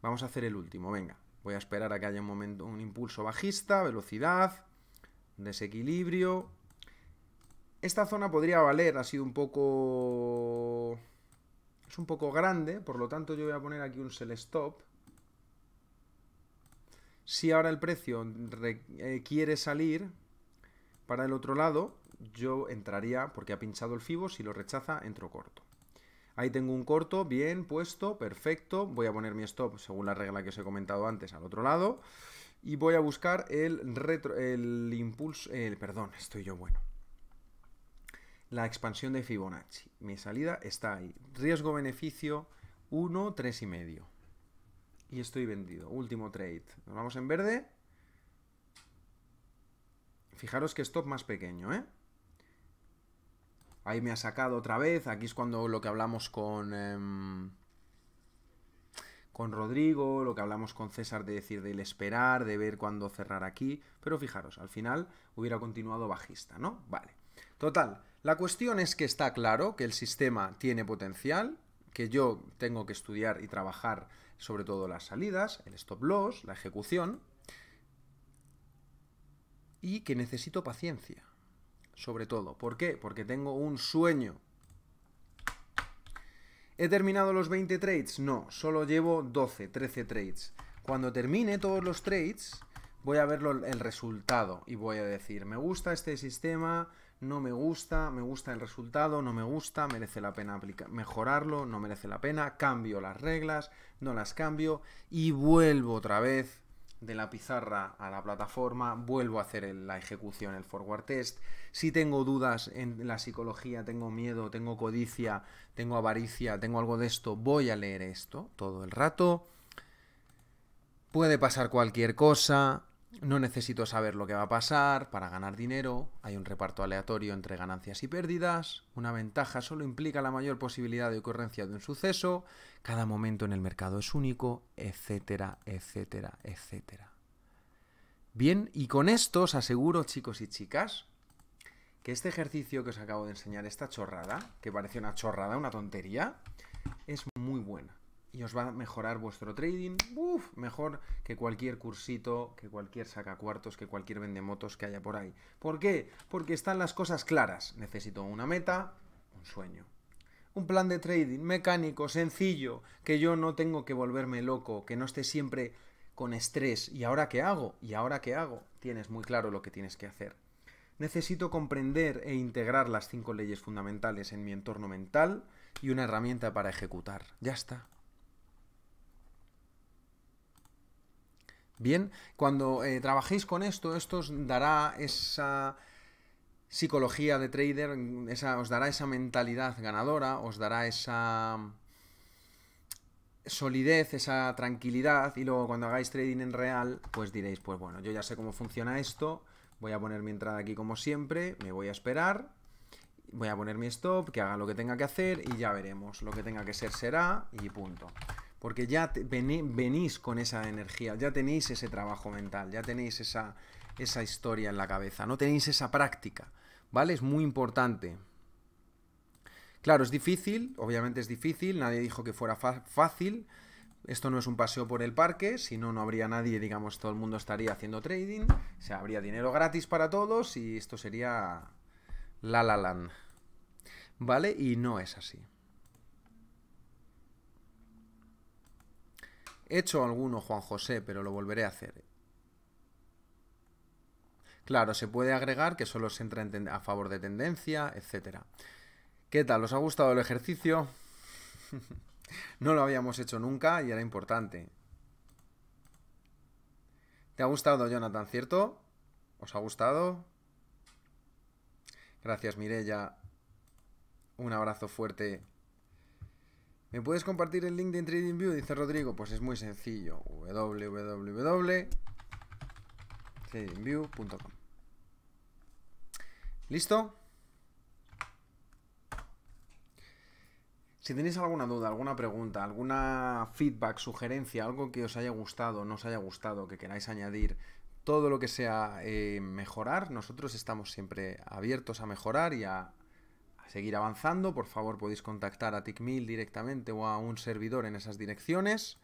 Vamos a hacer el último, venga. Voy a esperar a que haya un momento, un impulso bajista, velocidad, desequilibrio, esta zona podría valer, ha sido un poco... Es un poco grande, por lo tanto yo voy a poner aquí un sell stop. Si ahora el precio eh, quiere salir para el otro lado, yo entraría, porque ha pinchado el FIBO, si lo rechaza, entro corto. Ahí tengo un corto, bien puesto, perfecto. Voy a poner mi stop, según la regla que os he comentado antes, al otro lado. Y voy a buscar el retro, el impulso, el, perdón, estoy yo bueno la expansión de Fibonacci. Mi salida está ahí. Riesgo-beneficio 1, 3,5. Y estoy vendido. Último trade. Nos vamos en verde. Fijaros que stop más pequeño, ¿eh? Ahí me ha sacado otra vez. Aquí es cuando lo que hablamos con... Em, con Rodrigo, lo que hablamos con César de decir del esperar, de ver cuándo cerrar aquí. Pero fijaros, al final hubiera continuado bajista, ¿no? Vale. Total, la cuestión es que está claro que el sistema tiene potencial, que yo tengo que estudiar y trabajar sobre todo las salidas, el stop loss, la ejecución, y que necesito paciencia, sobre todo. ¿Por qué? Porque tengo un sueño. ¿He terminado los 20 trades? No, solo llevo 12, 13 trades. Cuando termine todos los trades, voy a ver el resultado y voy a decir, me gusta este sistema, no me gusta, me gusta el resultado, no me gusta, merece la pena mejorarlo, no merece la pena, cambio las reglas, no las cambio y vuelvo otra vez de la pizarra a la plataforma, vuelvo a hacer la ejecución, el forward test. Si tengo dudas en la psicología, tengo miedo, tengo codicia, tengo avaricia, tengo algo de esto, voy a leer esto todo el rato. Puede pasar cualquier cosa, no necesito saber lo que va a pasar para ganar dinero, hay un reparto aleatorio entre ganancias y pérdidas, una ventaja solo implica la mayor posibilidad de ocurrencia de un suceso, cada momento en el mercado es único, etcétera, etcétera, etcétera. Bien, y con esto os aseguro, chicos y chicas, que este ejercicio que os acabo de enseñar, esta chorrada, que parece una chorrada, una tontería, es muy buena y os va a mejorar vuestro trading. mejor que cualquier cursito, que cualquier saca cuartos, que cualquier vendemotos que haya por ahí. ¿Por qué? Porque están las cosas claras. Necesito una meta, un sueño. Un plan de trading mecánico, sencillo, que yo no tengo que volverme loco, que no esté siempre con estrés. ¿Y ahora qué hago? ¿Y ahora qué hago? Tienes muy claro lo que tienes que hacer. Necesito comprender e integrar las cinco leyes fundamentales en mi entorno mental y una herramienta para ejecutar. Ya está. Bien, cuando eh, trabajéis con esto, esto os dará esa psicología de trader, esa, os dará esa mentalidad ganadora, os dará esa solidez, esa tranquilidad y luego cuando hagáis trading en real, pues diréis, pues bueno, yo ya sé cómo funciona esto, voy a poner mi entrada aquí como siempre, me voy a esperar, voy a poner mi stop, que haga lo que tenga que hacer y ya veremos, lo que tenga que ser será y punto porque ya venís con esa energía, ya tenéis ese trabajo mental, ya tenéis esa, historia en la cabeza, no tenéis esa práctica, ¿vale? Es muy importante. Claro, es difícil, obviamente es difícil, nadie dijo que fuera fácil. Esto no es un paseo por el parque, si no, no habría nadie, digamos, todo el mundo estaría haciendo trading, se habría dinero gratis para todos y esto sería la la land, ¿Vale? Y no es así. hecho alguno, Juan José, pero lo volveré a hacer. Claro, se puede agregar que solo se entra a favor de tendencia, etc. ¿Qué tal? ¿Os ha gustado el ejercicio? no lo habíamos hecho nunca y era importante. ¿Te ha gustado, Jonathan, cierto? ¿Os ha gustado? Gracias, Mirella. Un abrazo fuerte. ¿Me puedes compartir el link de TradingView? Dice Rodrigo. Pues es muy sencillo. www.tradingview.com ¿Listo? Si tenéis alguna duda, alguna pregunta, alguna feedback, sugerencia, algo que os haya gustado, no os haya gustado, que queráis añadir, todo lo que sea eh, mejorar, nosotros estamos siempre abiertos a mejorar y a seguir avanzando, por favor podéis contactar a TICMIL directamente o a un servidor en esas direcciones.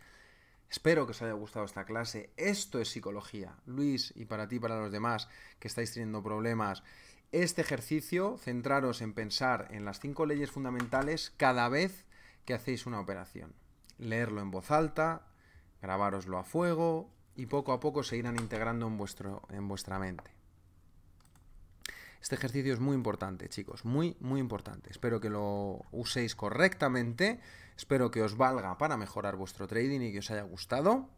Espero que os haya gustado esta clase. Esto es psicología. Luis, y para ti, para los demás que estáis teniendo problemas, este ejercicio, centraros en pensar en las cinco leyes fundamentales cada vez que hacéis una operación. Leerlo en voz alta, grabároslo a fuego y poco a poco se irán integrando en, vuestro, en vuestra mente. Este ejercicio es muy importante, chicos, muy, muy importante. Espero que lo uséis correctamente, espero que os valga para mejorar vuestro trading y que os haya gustado.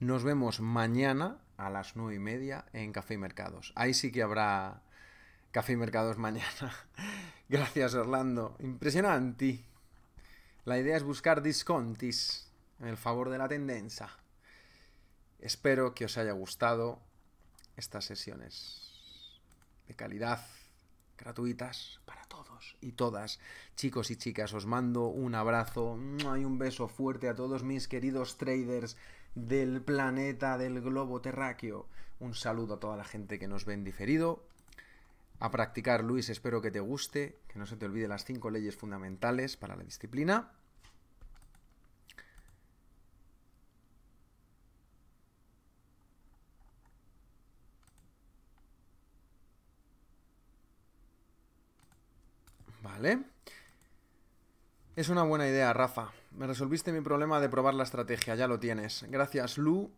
Nos vemos mañana a las nueve y media en Café y Mercados. Ahí sí que habrá Café y Mercados mañana. Gracias, Orlando. Impresionante. La idea es buscar discontis en el favor de la tendencia. Espero que os haya gustado estas sesiones de calidad, gratuitas para todos y todas. Chicos y chicas, os mando un abrazo y un beso fuerte a todos mis queridos traders del planeta, del globo terráqueo. Un saludo a toda la gente que nos ve en diferido. A practicar, Luis, espero que te guste, que no se te olvide las cinco leyes fundamentales para la disciplina. Vale. Es una buena idea, Rafa. Me resolviste mi problema de probar la estrategia, ya lo tienes. Gracias, Lu.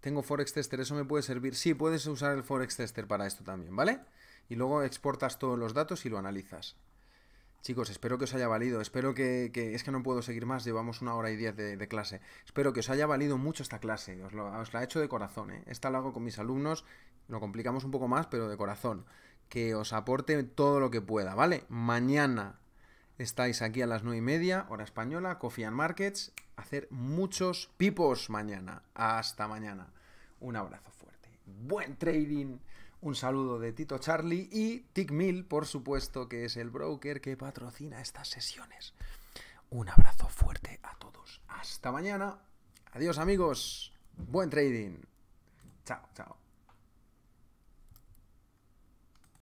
Tengo Forex Tester, ¿eso me puede servir? Sí, puedes usar el Forex Tester para esto también, ¿vale? Y luego exportas todos los datos y lo analizas. Chicos, espero que os haya valido, espero que, es que no puedo seguir más, llevamos una hora y diez de, clase. Espero que os haya valido mucho esta clase, os, os la he hecho de corazón, ¿eh? Esta la hago con mis alumnos, lo complicamos un poco más, pero de corazón que os aporte todo lo que pueda, ¿vale? Mañana estáis aquí a las nueve y media, hora española, Coffee Markets, hacer muchos pipos mañana. Hasta mañana. Un abrazo fuerte. Buen trading. Un saludo de Tito Charlie y Tickmill, por supuesto, que es el broker que patrocina estas sesiones. Un abrazo fuerte a todos. Hasta mañana. Adiós amigos. Buen trading. Chao, chao.